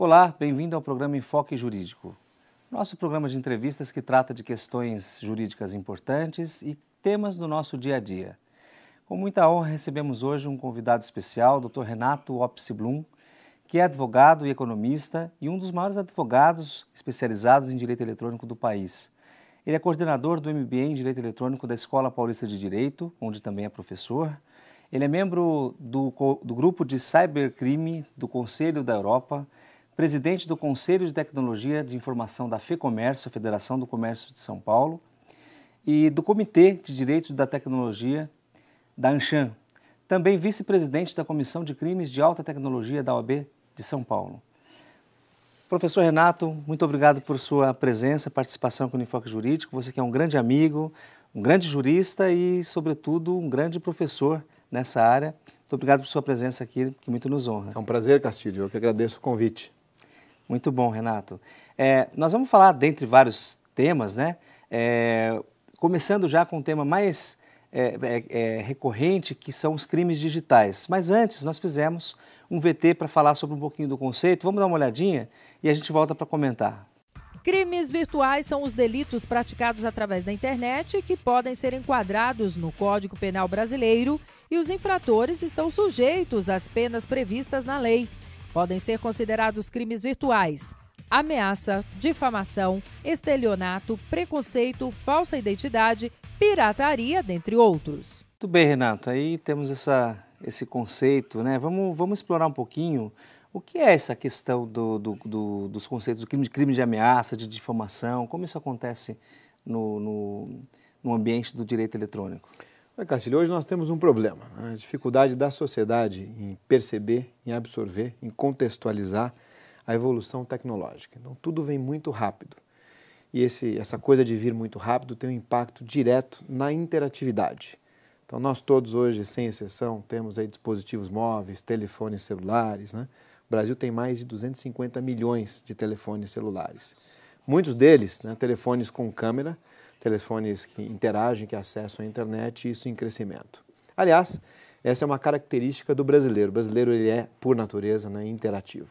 Olá, bem-vindo ao programa Enfoque Jurídico. Nosso programa de entrevistas que trata de questões jurídicas importantes e temas do nosso dia a dia. Com muita honra recebemos hoje um convidado especial, Dr. Renato Opsblum, que é advogado e economista e um dos maiores advogados especializados em direito eletrônico do país. Ele é coordenador do MBA em Direito Eletrônico da Escola Paulista de Direito, onde também é professor. Ele é membro do, do grupo de cybercrime do Conselho da Europa presidente do Conselho de Tecnologia de Informação da FEComércio, Federação do Comércio de São Paulo, e do Comitê de Direito da Tecnologia da Anshan, também vice-presidente da Comissão de Crimes de Alta Tecnologia da OAB de São Paulo. Professor Renato, muito obrigado por sua presença, participação com no Enfoque Jurídico. Você que é um grande amigo, um grande jurista e, sobretudo, um grande professor nessa área. Muito obrigado por sua presença aqui, que muito nos honra. É um prazer, Castilho. Eu que agradeço o convite. Muito bom, Renato. É, nós vamos falar, dentre vários temas, né? É, começando já com um tema mais é, é, é recorrente, que são os crimes digitais. Mas antes, nós fizemos um VT para falar sobre um pouquinho do conceito. Vamos dar uma olhadinha e a gente volta para comentar. Crimes virtuais são os delitos praticados através da internet que podem ser enquadrados no Código Penal Brasileiro e os infratores estão sujeitos às penas previstas na lei podem ser considerados crimes virtuais ameaça, difamação, estelionato, preconceito, falsa identidade, pirataria, dentre outros. Muito bem, Renato. Aí temos essa, esse conceito, né? Vamos, vamos explorar um pouquinho o que é essa questão do, do, do, dos conceitos do crime, de crime de ameaça, de difamação, como isso acontece no, no, no ambiente do direito eletrônico. Castilho, hoje nós temos um problema, né? a dificuldade da sociedade em perceber, em absorver, em contextualizar a evolução tecnológica. Então, tudo vem muito rápido. E esse, essa coisa de vir muito rápido tem um impacto direto na interatividade. Então, nós todos hoje, sem exceção, temos aí dispositivos móveis, telefones celulares. Né? O Brasil tem mais de 250 milhões de telefones celulares. Muitos deles, né, telefones com câmera, telefones que interagem, que acessam a internet, isso em crescimento. Aliás, essa é uma característica do brasileiro. O brasileiro ele é, por natureza, né, interativo.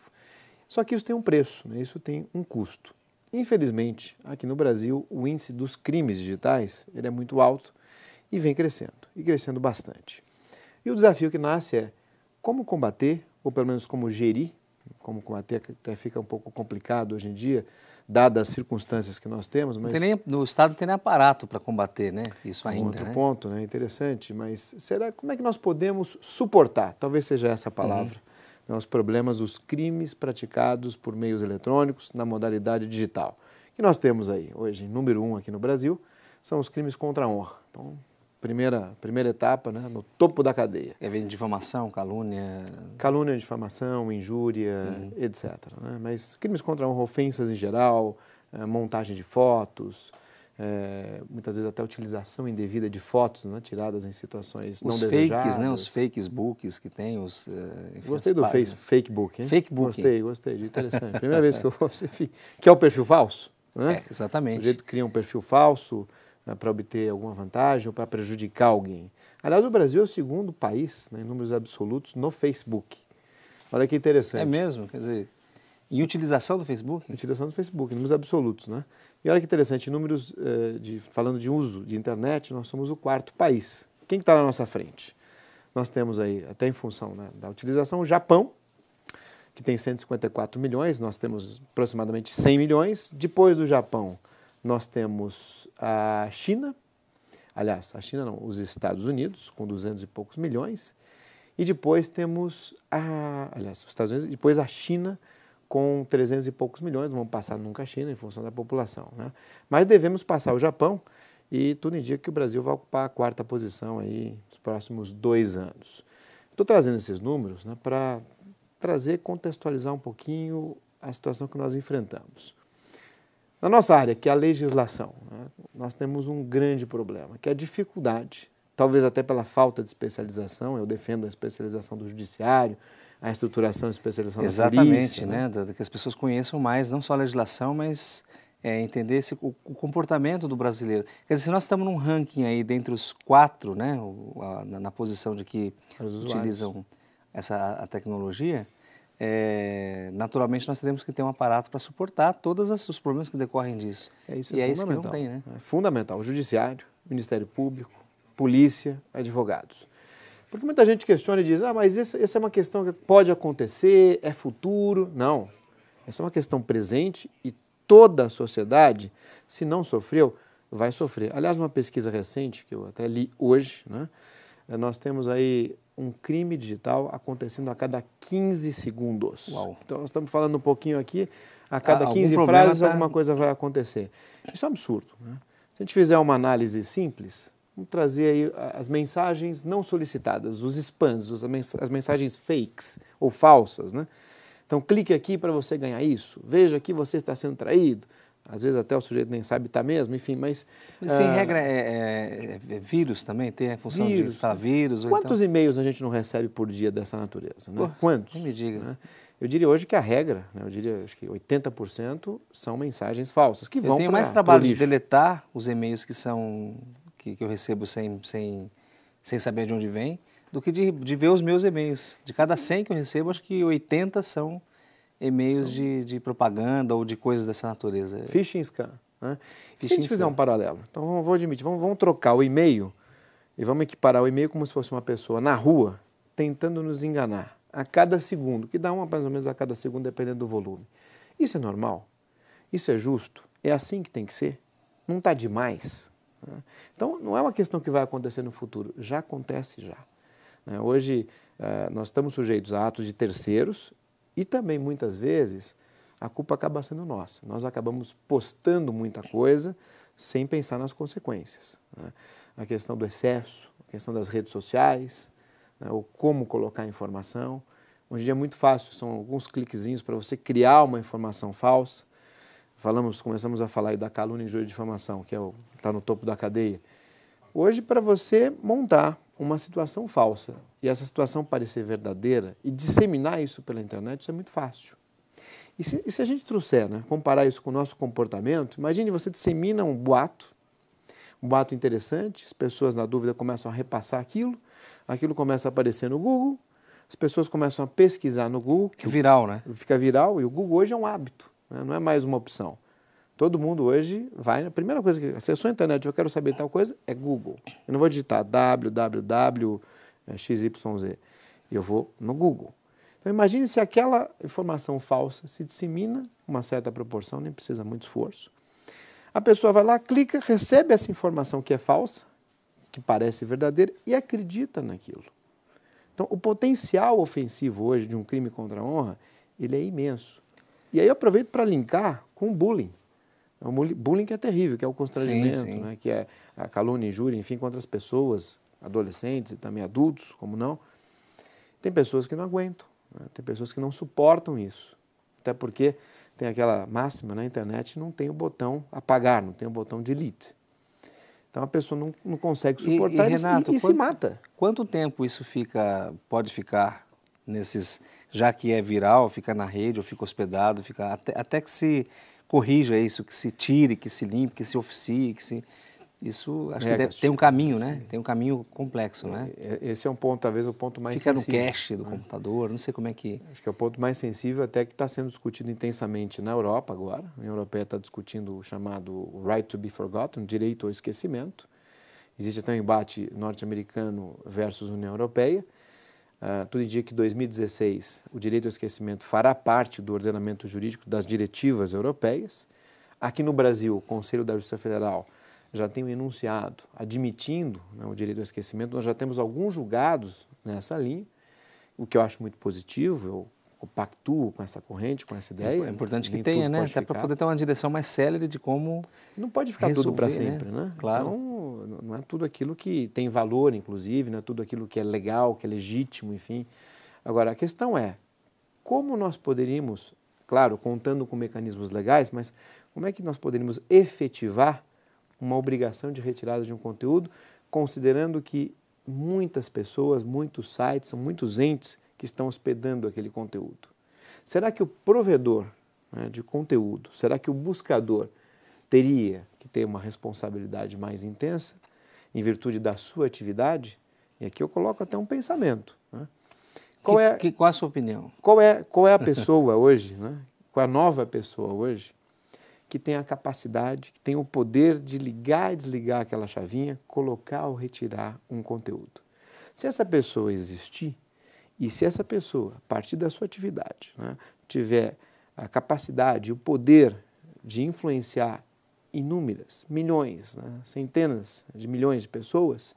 Só que isso tem um preço, né? isso tem um custo. Infelizmente, aqui no Brasil, o índice dos crimes digitais ele é muito alto e vem crescendo, e crescendo bastante. E o desafio que nasce é como combater, ou pelo menos como gerir, como combater, que até fica um pouco complicado hoje em dia, dadas as circunstâncias que nós temos. Mas... Nem, no Estado não tem nem aparato para combater né? isso é ainda. Um outro né? ponto né? interessante, mas será como é que nós podemos suportar, talvez seja essa a uhum. palavra, uhum. né, os problemas, os crimes praticados por meios eletrônicos na modalidade digital? Que nós temos aí hoje, número um aqui no Brasil, são os crimes contra a honra. Então, primeira, primeira etapa, né, no topo da cadeia. É de difamação, calúnia... Calúnia, difamação, injúria, uhum. etc. Né? Mas crimes contra honra, ofensas em geral, eh, montagem de fotos, é, muitas vezes até utilização indevida de fotos, né, tiradas em situações os não fakes, desejadas. Os fakes, né, os fakes books que tem, os... Eh, enfim, gostei do face, fake book, hein? Fake book. Gostei, gostei, interessante. Primeira vez que eu... Enfim, que é o perfil falso, né? É, exatamente. O sujeito cria um perfil falso... Né, para obter alguma vantagem ou para prejudicar alguém. Aliás, o Brasil é o segundo país, né, em números absolutos, no Facebook. Olha que interessante. É mesmo? Quer dizer, em utilização do Facebook? Utilização do Facebook, em números absolutos, né? E olha que interessante, em números, eh, de, falando de uso de internet, nós somos o quarto país. Quem está que tá na nossa frente? Nós temos aí, até em função né, da utilização, o Japão, que tem 154 milhões, nós temos aproximadamente 100 milhões. Depois do Japão, nós temos a China, aliás, a China não, os Estados Unidos, com 200 e poucos milhões, e depois temos a, aliás, os Estados Unidos, depois a China com 300 e poucos milhões, não vamos passar nunca a China em função da população, né? Mas devemos passar o Japão e tudo indica que o Brasil vai ocupar a quarta posição aí nos próximos dois anos. Estou trazendo esses números né, para trazer, contextualizar um pouquinho a situação que nós enfrentamos na nossa área, que é a legislação, né, nós temos um grande problema, que é a dificuldade, talvez até pela falta de especialização, eu defendo a especialização do judiciário, a estruturação e especialização Exatamente, da polícia. Exatamente, né? né que as pessoas conheçam mais, não só a legislação, mas é, entender esse, o, o, comportamento do brasileiro. Quer dizer, se nós estamos num ranking aí dentre os quatro, né, na, na, posição de que utilizam essa, a tecnologia, é, naturalmente nós teremos que ter um aparato para suportar todos os problemas que decorrem disso. É isso, e é, é isso que não tem, né? É fundamental. O judiciário, Ministério Público, polícia, advogados. Porque muita gente questiona e diz, ah, mas isso, essa é uma questão que pode acontecer, é futuro. Não. Essa é uma questão presente e toda a sociedade, se não sofreu, vai sofrer. Aliás, uma pesquisa recente, que eu até li hoje, né? nós temos aí um crime digital acontecendo a cada 15 segundos. Uau. Então, nós estamos falando um pouquinho aqui, a cada ah, 15 frases tá... alguma coisa vai acontecer. Isso é um absurdo. Né? Se a gente fizer uma análise simples, vamos trazer aí as mensagens não solicitadas, os spams, as mensagens fakes ou falsas. Né? Então, clique aqui para você ganhar isso. Veja que você está sendo traído. Às vezes até o sujeito nem sabe estar tá mesmo, enfim, mas... Mas sem ah, regra é, é, é, é, vírus também? Tem a função vírus, de estar vírus? Quantos então... e-mails a gente não recebe por dia dessa natureza? Né? Pô, quantos? Me diga. Né? Eu diria hoje que a regra, né? eu diria acho que 80% são mensagens falsas, que vão Eu tenho mais trabalho de deletar os e-mails que são... que, que eu recebo sem, sem, sem saber de onde vem, do que de, de ver os meus e-mails. De cada 100 que eu recebo, acho que 80 são e-mails de, de, propaganda ou de coisas dessa natureza. Phishing scam. Né? Phishing e se a gente fizer um paralelo? Então, vamos, vou admitir, vamos, vamos trocar o e-mail e vamos equiparar o e-mail como se fosse uma pessoa na rua tentando nos enganar a cada segundo, que dá uma mais ou menos a cada segundo, dependendo do volume. Isso é normal? Isso é justo? É assim que tem que ser? Não está demais? Né? Então, não é uma questão que vai acontecer no futuro, já acontece já. Né? Hoje, eh, nós estamos sujeitos a atos de terceiros e também, muitas vezes, a culpa acaba sendo nossa. Nós acabamos postando muita coisa sem pensar nas consequências. Né? A questão do excesso, a questão das redes sociais, né? como colocar a informação. Hoje em dia é muito fácil, são alguns cliquezinhos para você criar uma informação falsa. Falamos, começamos a falar aí da calúnia e de difamação, que está é no topo da cadeia. Hoje, para você montar uma situação falsa e essa situação parecer verdadeira e disseminar isso pela internet, isso é muito fácil. E se, e se a gente trouxer, né, comparar isso com o nosso comportamento, imagine você dissemina um boato, um boato interessante, as pessoas na dúvida começam a repassar aquilo, aquilo começa a aparecer no Google, as pessoas começam a pesquisar no Google. que viral, né? Fica viral, e o Google hoje é um hábito, né? não é mais uma opção. Todo mundo hoje vai. A primeira coisa que. acessou a internet eu quero saber tal coisa, é Google. Eu não vou digitar www.xyz. Eh, eu vou no Google. Então imagine se aquela informação falsa se dissemina uma certa proporção, nem precisa muito esforço. A pessoa vai lá, clica, recebe essa informação que é falsa, que parece verdadeira, e acredita naquilo. Então, o potencial ofensivo hoje de um crime contra a honra, ele é imenso. E aí eu aproveito para linkar com o bullying. É bullying que é terrível, que é o constrangimento, sim, sim. Né? que é a calúnia, injúria, enfim, contra as pessoas, adolescentes e também adultos, como não. Tem pessoas que não aguentam, né? tem pessoas que não suportam isso. Até porque tem aquela máxima na internet, não tem o botão apagar, não tem o botão delete. Então a pessoa não, não consegue suportar e, e, Renato, e, e quanto, se mata. Quanto tempo isso fica, pode ficar nesses, já que é viral, fica na rede, ou fica hospedado, fica até, até que se corrija isso, que se tire, que se limpe, que se oficie, que se... Isso acho que é, deve, tem um caminho, sim. né? Tem um caminho complexo, né? É, é, esse é um ponto, talvez o ponto mais Fica sensível. Fica no cache do computador, não sei como é que... Acho que é o ponto mais sensível até que está sendo discutido intensamente na Europa agora. A União Europeia está discutindo o chamado right to be forgotten, direito ao esquecimento. Existe até um embate norte-americano versus União Europeia. Uh, ah, tu indica que 2016 o direito ao esquecimento fará parte do ordenamento jurídico das diretivas europeias. Aqui no Brasil, o Conselho da Justiça Federal já tem um enunciado admitindo né, o direito ao esquecimento. Nós já temos alguns julgados nessa linha, o que eu acho muito positivo. Eu compactuo com essa corrente, com essa é ideia. É importante que tenha, né? Até para poder ter uma direção mais célere de como. Não pode ficar resolver, tudo né? para sempre, né? né? Claro. Então, não é tudo aquilo que tem valor, inclusive, não é tudo aquilo que é legal, que é legítimo, enfim. Agora, a questão é como nós poderíamos, claro, contando com mecanismos legais, mas como é que nós poderíamos efetivar uma obrigação de retirada de um conteúdo, considerando que muitas pessoas, muitos sites, são muitos entes que estão hospedando aquele conteúdo? Será que o provedor né, de conteúdo, será que o buscador teria que ter uma responsabilidade mais intensa em virtude da sua atividade? E aqui eu coloco até um pensamento. Né? Qual, é, que, qual a sua opinião? Qual é, qual é a pessoa hoje, né? qual é a nova pessoa hoje que tem a capacidade, que tem o poder de ligar e desligar aquela chavinha, colocar ou retirar um conteúdo? Se essa pessoa existir, e se essa pessoa, a partir da sua atividade, né, tiver a capacidade, o poder de influenciar inúmeras, milhões, né, centenas de milhões de pessoas,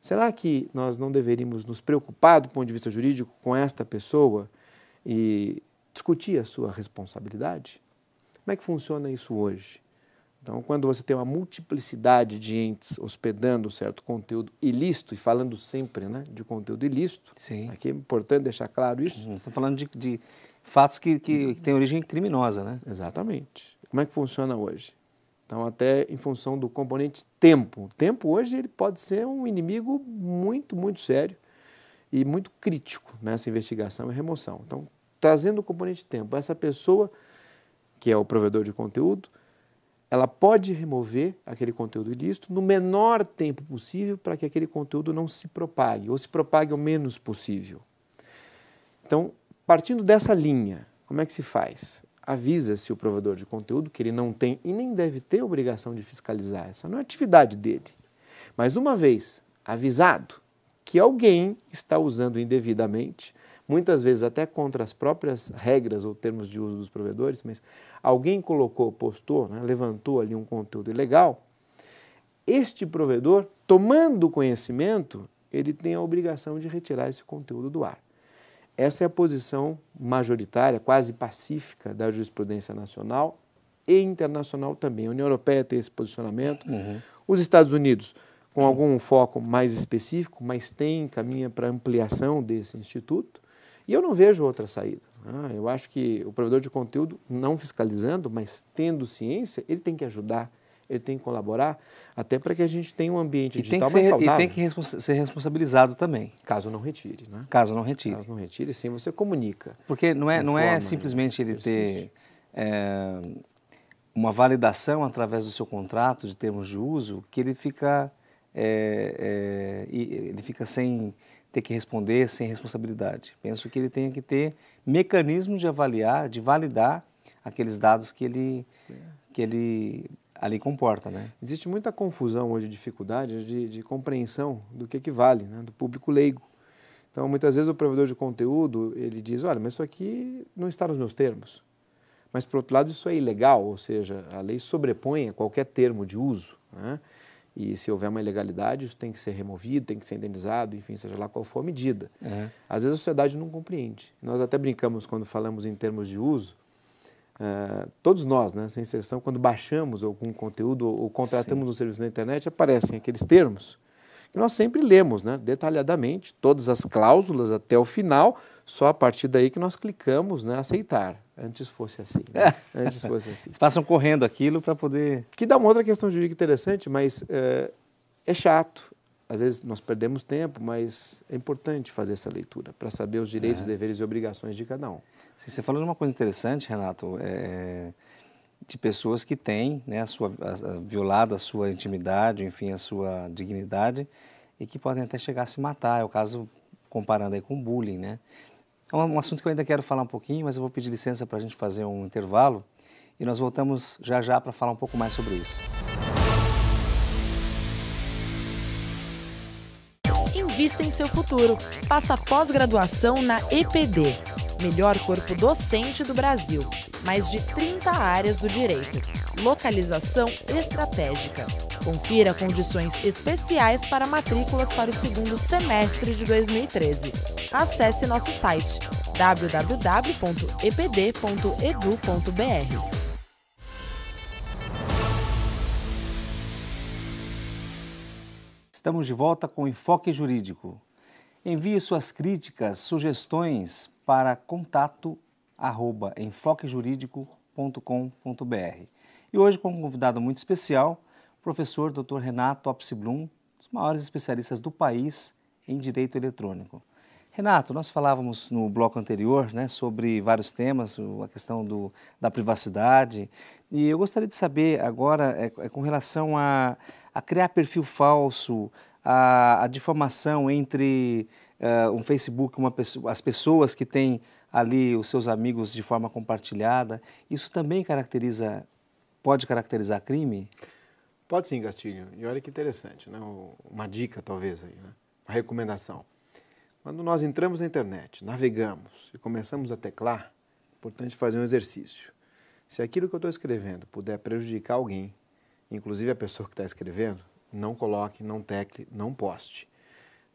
será que nós não deveríamos nos preocupar do ponto de vista jurídico com esta pessoa e discutir a sua responsabilidade? Como é que funciona isso hoje? Então, quando você tem uma multiplicidade de entes hospedando certo conteúdo ilícito, e falando sempre né, de conteúdo ilícito, Sim. aqui é importante deixar claro isso. Uhum. Estamos falando de, de fatos que, que, que têm origem criminosa, né? Exatamente. Como é que funciona hoje? Então, até em função do componente tempo. O tempo hoje ele pode ser um inimigo muito, muito sério e muito crítico nessa investigação e remoção. Então, trazendo o componente tempo, essa pessoa que é o provedor de conteúdo, ela pode remover aquele conteúdo ilícito no menor tempo possível para que aquele conteúdo não se propague, ou se propague o menos possível. Então, partindo dessa linha, como é que se faz? Avisa-se o provedor de conteúdo que ele não tem e nem deve ter obrigação de fiscalizar, essa não é atividade dele. Mas uma vez avisado que alguém está usando indevidamente muitas vezes até contra as próprias regras ou termos de uso dos provedores, mas alguém colocou, postou, né, levantou ali um conteúdo ilegal, este provedor, tomando conhecimento, ele tem a obrigação de retirar esse conteúdo do ar. Essa é a posição majoritária, quase pacífica, da jurisprudência nacional e internacional também. A União Europeia tem esse posicionamento, uhum. os Estados Unidos com algum foco mais específico, mas tem caminha para ampliação desse instituto. E eu não vejo outra saída. Né? eu acho que o provedor de conteúdo, não fiscalizando, mas tendo ciência, ele tem que ajudar, ele tem que colaborar, até para que a gente tenha um ambiente e digital mais ser, saudável. E tem que ser responsabilizado também. Caso não retire, né? Caso não retire. Caso não retire, sim, você comunica. Porque não é, não é simplesmente ele ter é, uma validação através do seu contrato de termos de uso que ele fica, é, é, ele fica sem ter que responder sem responsabilidade. Penso que ele tem que ter mecanismos de avaliar, de validar aqueles dados que ele, que ele ali comporta. Né? Existe muita confusão hoje, dificuldade de, de compreensão do que, que vale, né? do público leigo. Então, muitas vezes o provedor de conteúdo, ele diz, olha, mas isso aqui não está nos meus termos. Mas, por outro lado, isso é ilegal, ou seja, a lei sobrepõe qualquer termo de uso. Né? E se houver uma ilegalidade, isso tem que ser removido, tem que ser indenizado, enfim, seja lá qual for a medida. Às vezes a sociedade não compreende. Nós até brincamos quando falamos em termos de uso, uh, todos nós, né, sem exceção, quando baixamos algum conteúdo ou contratamos Sim. um serviço na internet, aparecem aqueles termos que nós sempre lemos né, detalhadamente, todas as cláusulas até o final, só a partir daí que nós clicamos né, aceitar. Antes fosse assim. Né? É. Antes fosse assim. Passam correndo aquilo para poder. Que dá uma outra questão jurídica interessante, mas é, é chato. Às vezes nós perdemos tempo, mas é importante fazer essa leitura para saber os direitos, é. deveres e obrigações de cada um. Você falou de uma coisa interessante, Renato, é, é, de pessoas que têm né, a sua, a, a, violado a sua intimidade, enfim, a sua dignidade, e que podem até chegar a se matar. É o caso, comparando aí com bullying, né? É um assunto que eu ainda quero falar um pouquinho, mas eu vou pedir licença para a gente fazer um intervalo e nós voltamos já já para falar um pouco mais sobre isso. Invista em seu futuro. Faça pós-graduação na EPD, melhor corpo docente do Brasil. Mais de 30 áreas do direito. Localização estratégica. Confira condições especiais para matrículas para o segundo semestre de 2013 acesse nosso site www.epd.edu.br. Estamos de volta com Enfoque Jurídico. Envie suas críticas, sugestões para contato arroba E hoje com um convidado muito especial, o professor Dr. Renato Opsblum, um dos maiores especialistas do país em direito eletrônico. Renato, nós falávamos no bloco anterior né, sobre vários temas, a questão do, da privacidade, e eu gostaria de saber agora é, é com relação a, a, criar perfil falso, a, a difamação entre uh, um Facebook, uma as pessoas que têm ali os seus amigos de forma compartilhada, isso também caracteriza, pode caracterizar crime? Pode sim, Gastinho. E olha que interessante, né? uma dica talvez, aí, né? uma recomendação. Quando nós entramos na internet, navegamos e começamos a teclar, é importante fazer um exercício. Se aquilo que eu estou escrevendo puder prejudicar alguém, inclusive a pessoa que está escrevendo, não coloque, não tecle, não poste.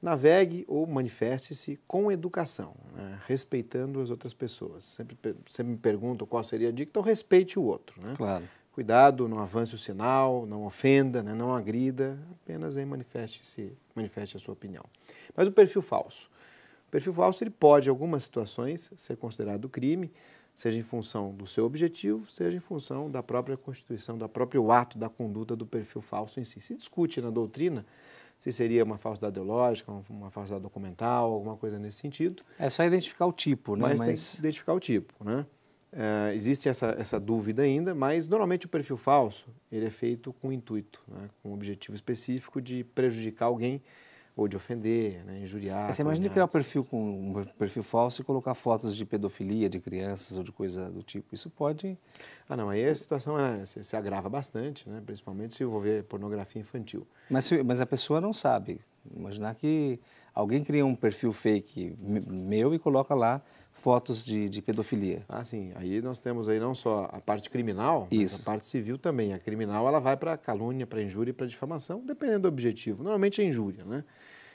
Navegue ou manifeste-se com educação, né? respeitando as outras pessoas. Sempre, sempre me perguntam qual seria a dica, então respeite o outro. Né? Claro. Cuidado, não avance o sinal, não ofenda, né? não agrida, apenas aí manifeste-se, manifeste a sua opinião. Mas o perfil falso perfil falso ele pode, em algumas situações, ser considerado crime, seja em função do seu objetivo, seja em função da própria constituição, do próprio ato, da conduta do perfil falso em si. Se discute na doutrina se seria uma falsidade ideológica, uma falsidade documental, alguma coisa nesse sentido. É só identificar o tipo, né? Mas, mas... tem que identificar o tipo, né? Eh, existe essa, essa dúvida ainda, mas normalmente o perfil falso ele é feito com intuito, né? com o objetivo específico de prejudicar alguém ou de ofender, né, injuriar. Você imagina criar um perfil com um perfil falso e colocar fotos de pedofilia de crianças ou de coisa do tipo. Isso pode. Ah, não. Aí a situação é, se, se, agrava bastante, né? principalmente se envolver pornografia infantil. Mas, se, mas a pessoa não sabe. Imaginar que alguém cria um perfil fake meu e coloca lá fotos de, de, pedofilia. Ah, sim. Aí nós temos aí não só a parte criminal, Isso. mas a parte civil também. A criminal ela vai para calúnia, para injúria e para difamação, dependendo do objetivo. Normalmente é injúria, né?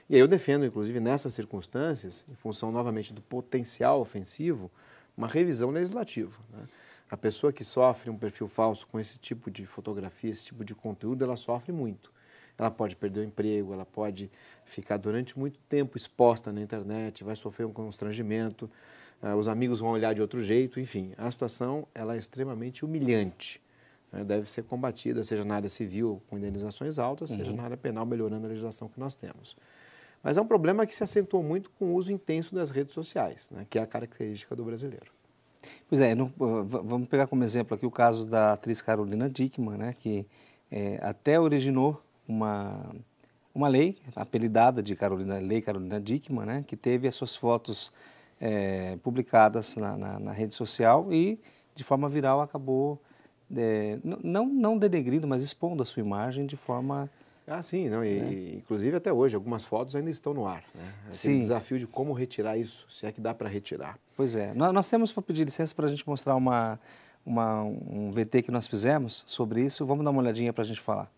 E aí eu defendo, inclusive, nessas circunstâncias, em função novamente do potencial ofensivo, uma revisão legislativa. Né? A pessoa que sofre um perfil falso com esse tipo de fotografia, esse tipo de conteúdo, ela sofre muito. Ela pode perder o emprego, ela pode ficar durante muito tempo exposta na internet, vai sofrer um constrangimento, ah, os amigos vão olhar de outro jeito, enfim, a situação ela é extremamente humilhante. Né? Deve ser combatida, seja na área civil com indenizações altas, uhum. seja na área penal, melhorando a legislação que nós temos. Mas é um problema que se acentuou muito com o uso intenso das redes sociais, né? que é a característica do brasileiro. Pois é, ah, vamos pegar como exemplo aqui o caso da atriz Carolina Dickman, né, que é, até originou uma, uma lei, apelidada de Carolina, Lei Carolina Dickman, né, que teve as suas fotos é, publicadas na, na, na, rede social e, de forma viral, acabou é, não, não denegrindo, mas expondo a sua imagem de forma. Ah, sim, não, e, né? inclusive até hoje, algumas fotos ainda estão no ar. Né? Sim. desafio de como retirar isso, se é que dá para retirar. Pois é. Nós, nós temos, vou pedir licença para a gente mostrar uma, uma, um VT que nós fizemos sobre isso. Vamos dar uma olhadinha para a gente falar.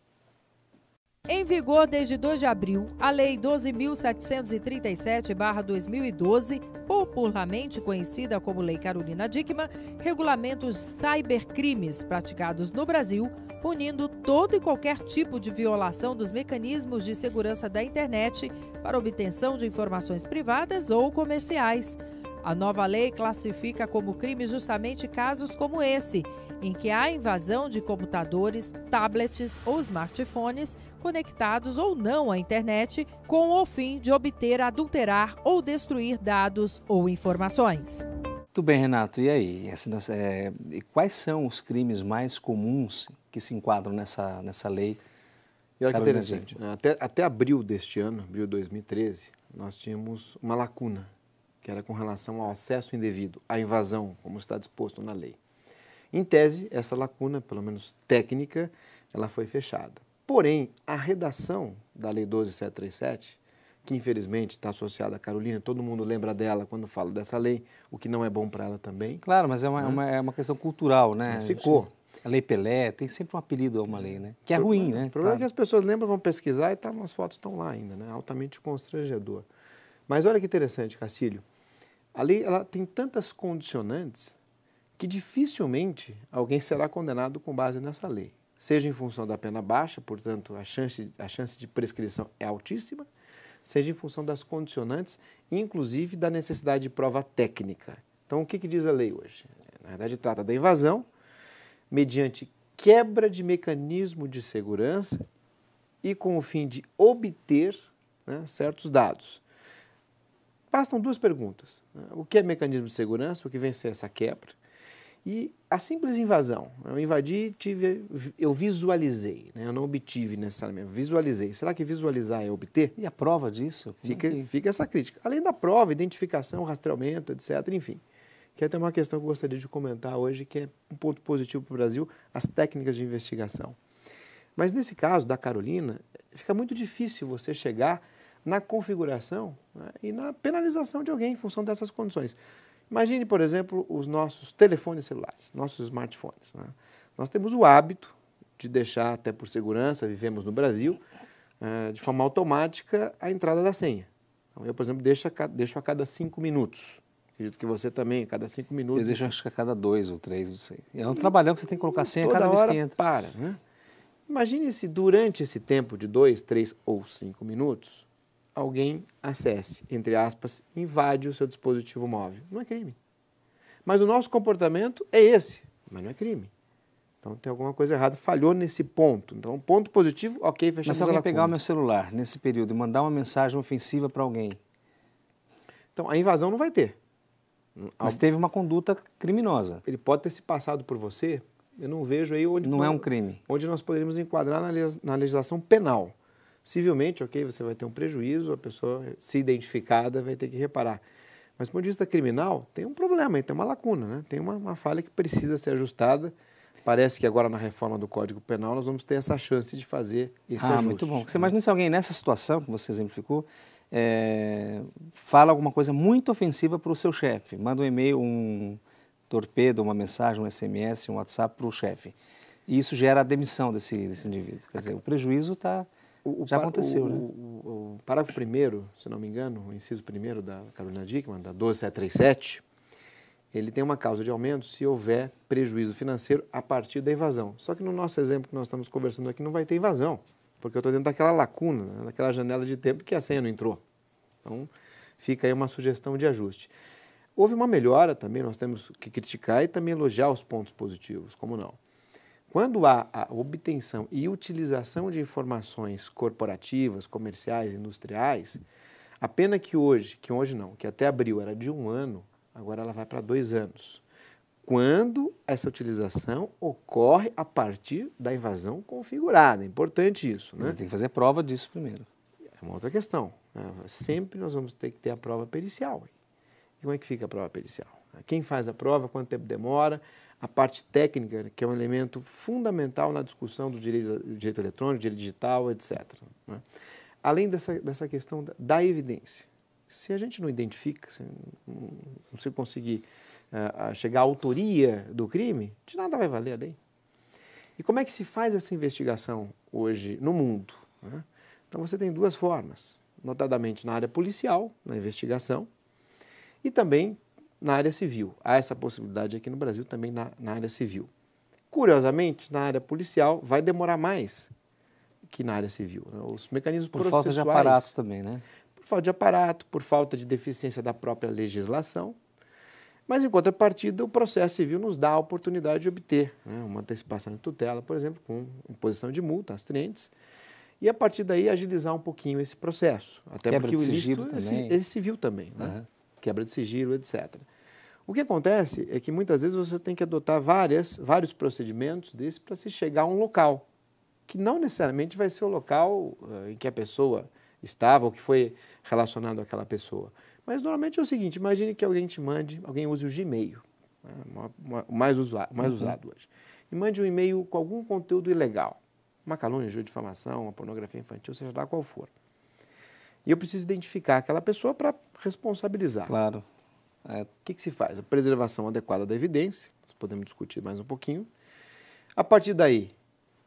Em vigor desde 2 de abril, a Lei 12.737-2012, popularmente conhecida como Lei Carolina Dickmann, regulamenta os cybercrimes praticados no Brasil, punindo todo e qualquer tipo de violação dos mecanismos de segurança da internet para obtenção de informações privadas ou comerciais. A nova lei classifica como crime justamente casos como esse, em que há invasão de computadores, tablets ou smartphones conectados ou não à internet, com o fim de obter, adulterar ou destruir dados ou informações. Muito bem, Renato. E aí? É, quais são os crimes mais comuns que se enquadram nessa, nessa lei? E olha que tá interessante. Né? Até, até abril deste ano, abril de 2013, nós tínhamos uma lacuna, que era com relação ao acesso indevido, à invasão, como está disposto na lei. Em tese, essa lacuna, pelo menos técnica, ela foi fechada. Porém, a redação da Lei 12737, que infelizmente está associada à Carolina, todo mundo lembra dela quando fala dessa lei, o que não é bom para ela também. Claro, mas é uma, é né? uma, é uma questão cultural, né? É, ficou. A Lei Pelé, tem sempre um apelido a uma lei, né? Que é Pro, ruim, né? O problema claro. é que as pessoas lembram, vão pesquisar e tá, as fotos estão lá ainda, né? Altamente constrangedor. Mas olha que interessante, Cacílio. A lei ela tem tantas condicionantes que dificilmente alguém será condenado com base nessa lei seja em função da pena baixa, portanto, a chance, a chance de prescrição é altíssima, seja em função das condicionantes, inclusive da necessidade de prova técnica. Então, o que, que diz a lei hoje? Na verdade, trata da invasão mediante quebra de mecanismo de segurança e com o fim de obter né, certos dados. Bastam duas perguntas. Né? O que é mecanismo de segurança? O que vem ser essa quebra? E a simples invasão, eu invadi, tive, eu visualizei, né? eu não obtive necessariamente, visualizei. Será que visualizar é obter? E a prova disso? Fica, é assim? que... fica essa crítica. Além da prova, identificação, rastreamento, etc., enfim. Que é até uma questão que eu gostaria de comentar hoje, que é um ponto positivo para o Brasil, as técnicas de investigação. Mas nesse caso da Carolina, fica muito difícil você chegar na configuração né, e na penalização de alguém em função dessas condições. Imagine, por exemplo, os nossos telefones celulares, nossos smartphones. Né? Nós temos o hábito de deixar, até por segurança, vivemos no Brasil, eh, de forma automática a entrada da senha. Então, eu, por exemplo, deixo a, deixo a cada cinco minutos. Acredito que você também, a cada cinco minutos. Eu deixo acho que a cada dois ou três, não sei. É um trabalhão que você tem que colocar senha cada vez que entra. Para, né? Imagine se durante esse tempo de dois, três ou cinco minutos, alguém acesse, entre aspas, invade o seu dispositivo móvel. Não é crime. Mas o nosso comportamento é esse, mas não é crime. Então tem alguma coisa errada, falhou nesse ponto. Então, ponto positivo, ok, fechamos Mas se alguém pegar o meu celular nesse período e mandar uma mensagem ofensiva para alguém? Então, a invasão não vai ter. Mas teve uma conduta criminosa. Ele pode ter se passado por você, eu não vejo aí onde... Não é um crime. Onde nós poderíamos enquadrar na legislação penal. Civilmente, ok, você vai ter um prejuízo, a pessoa, se identificada, vai ter que reparar. Mas do ponto de vista criminal, tem um problema, tem uma lacuna, né? tem uma, uma falha que precisa ser ajustada. Parece que agora na reforma do Código Penal nós vamos ter essa chance de fazer esse ah, ajuste. Muito bom. Você né? imagina se alguém nessa situação que você exemplificou é, fala alguma coisa muito ofensiva para o seu chefe, manda um e-mail, um torpedo, uma mensagem, um SMS, um WhatsApp para o chefe. E isso gera a demissão desse, desse indivíduo. Quer dizer, o prejuízo está o, Já aconteceu, o, né? O, parágrafo primeiro, se não me engano, o inciso primeiro da Carolina Dickmann, da 12737, ele tem uma causa de aumento se houver prejuízo financeiro a partir da evasão. Só que no nosso exemplo que nós estamos conversando aqui não vai ter evasão, porque eu estou dentro daquela lacuna, né, daquela janela de tempo que a senha não entrou. Então, fica aí uma sugestão de ajuste. Houve uma melhora também, nós temos que criticar e também elogiar os pontos positivos, como não? Quando há a obtenção e utilização de informações corporativas, comerciais, industriais, a pena que hoje, que hoje não, que até abril era de um ano, agora ela vai para dois anos. Quando essa utilização ocorre a partir da invasão configurada. É importante isso. Né? Você tem que fazer prova disso primeiro. É uma outra questão. Né? Sempre nós vamos ter que ter a prova pericial. E como é que fica a prova pericial? Quem faz a prova, quanto tempo demora, a parte técnica, que é um elemento fundamental na discussão do direito, direito eletrônico, direito digital, etc. Né? Além dessa, dessa questão da, da, evidência. Se a gente não identifica, se não, se conseguir uh, chegar à autoria do crime, de nada vai valer a lei. E como é que se faz essa investigação hoje no mundo? Né? Então você tem duas formas, notadamente na área policial, na investigação, e também na área civil. Há essa possibilidade aqui no Brasil também na, na área civil. Curiosamente, na área policial vai demorar mais que na área civil. Né? Os mecanismos por processuais... Por falta de aparato também, né? Por falta de aparato, por falta de deficiência da própria legislação. Mas, em contrapartida, o processo civil nos dá a oportunidade de obter né? uma antecipação de tutela, por exemplo, com imposição de multa às trentes, e a partir daí agilizar um pouquinho esse processo. Até Quebra porque o ilícito é, também. é civil também. Né? Uhum quebra de sigilo, etc. O que acontece é que muitas vezes você tem que adotar várias, vários procedimentos desses para se chegar a um local, que não necessariamente vai ser o local eh, em que a pessoa estava ou que foi relacionado àquela pessoa. Mas normalmente é o seguinte: imagine que alguém te mande, alguém use o Gmail, né, o mais, usa, mais uhum. usado hoje, e mande um e-mail com algum conteúdo ilegal, uma calúnia, uma difamação, uma pornografia infantil, seja lá qual for. E eu preciso identificar aquela pessoa para responsabilizar. Claro. É. O que, que se faz? A preservação adequada da evidência, nós podemos discutir mais um pouquinho. A partir daí,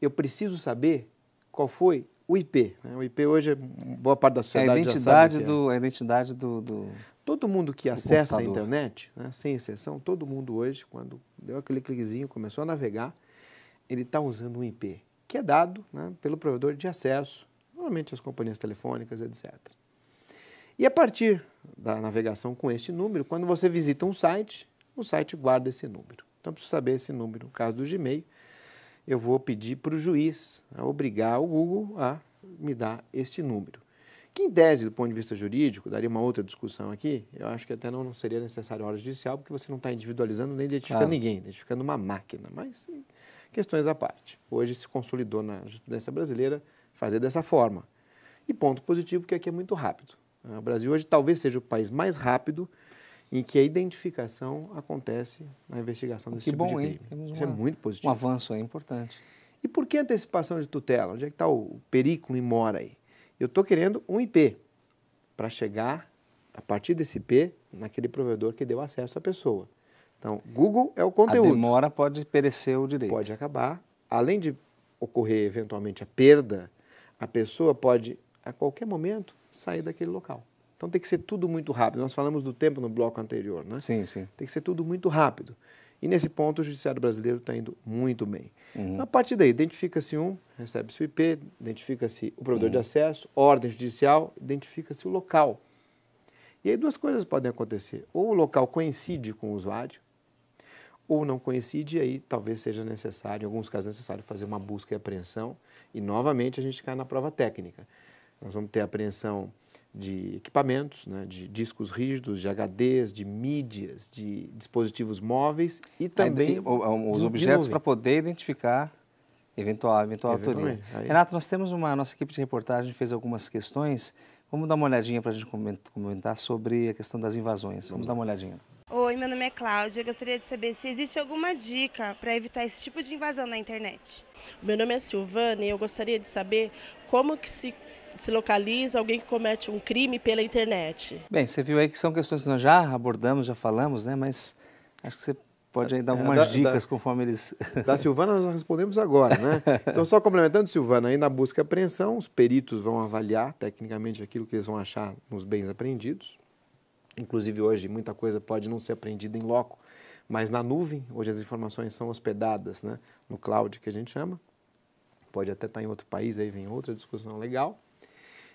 eu preciso saber qual foi o IP. Né? O IP hoje, boa parte da sociedade é a identidade já é. do, é. A identidade do, do... Todo mundo que acessa computador. a internet, né, sem exceção, todo mundo hoje, quando deu aquele cliquezinho, começou a navegar, ele está usando um IP, que é dado né, pelo provedor de acesso normalmente as companhias telefônicas, etc. E a partir da navegação com este número, quando você visita um site, o site guarda esse número. Então, preciso saber esse número. No caso do Gmail, eu vou pedir para o juiz a né, obrigar o Google a me dar este número. Que, em tese, do ponto de vista jurídico, daria uma outra discussão aqui, eu acho que até não seria necessário hora judicial, porque você não está individualizando nem identificando ah. ninguém, identificando uma máquina, mas sim, questões à parte. Hoje se consolidou na jurisprudência brasileira fazer dessa forma. E ponto positivo que aqui é muito rápido. Ah, o Brasil hoje talvez seja o país mais rápido em que a identificação acontece na investigação ah, desse que tipo bom, de crime. Hein? Isso é uma, é muito positivo. Um avanço é importante. E por que antecipação de tutela? Onde é que está o perículo e mora aí? Eu estou querendo um IP para chegar, a partir desse IP, naquele provedor que deu acesso à pessoa. Então, Google é o conteúdo. A demora pode perecer o direito. Pode acabar. Além de ocorrer eventualmente a perda a pessoa pode, a qualquer momento, sair daquele local. Então tem que ser tudo muito rápido. Nós falamos do tempo no bloco anterior, né? Sim, sim. Tem que ser tudo muito rápido. E nesse ponto o judiciário brasileiro está indo muito bem. Uhum. A partir daí, identifica-se um, recebe-se o IP, identifica-se o provedor uhum. de acesso, ordem judicial, identifica-se o local. E aí duas coisas podem acontecer. Ou o local coincide com o usuário, ou não coincide, e aí talvez seja necessário, em alguns casos necessário, fazer uma busca e apreensão. E novamente a gente cai na prova técnica. Nós vamos ter apreensão de equipamentos, né, de discos rígidos, de HDs, de mídias, de dispositivos móveis e também. os objetos para poder identificar eventual, eventual autoria. Renato, nós temos uma. Nossa equipe de reportagem fez algumas questões. Vamos dar uma olhadinha para a gente comentar sobre a questão das invasões. Vamos dar uma olhadinha. Oi, meu nome é Cláudia. Eu gostaria de saber se existe alguma dica para evitar esse tipo de invasão na internet. Meu nome é Silvana e eu gostaria de saber como que se se localiza alguém que comete um crime pela internet? Bem, você viu aí que são questões que nós já abordamos, já falamos, né? Mas acho que você pode dar é, algumas é, da, dicas da, conforme eles. Da Silvana nós respondemos agora, né? Então, só complementando, Silvana, aí na busca e apreensão, os peritos vão avaliar tecnicamente aquilo que eles vão achar nos bens apreendidos. Inclusive hoje muita coisa pode não ser aprendida em loco, mas na nuvem, hoje as informações são hospedadas, né? no cloud que a gente chama. Pode até estar em outro país, aí vem outra discussão legal.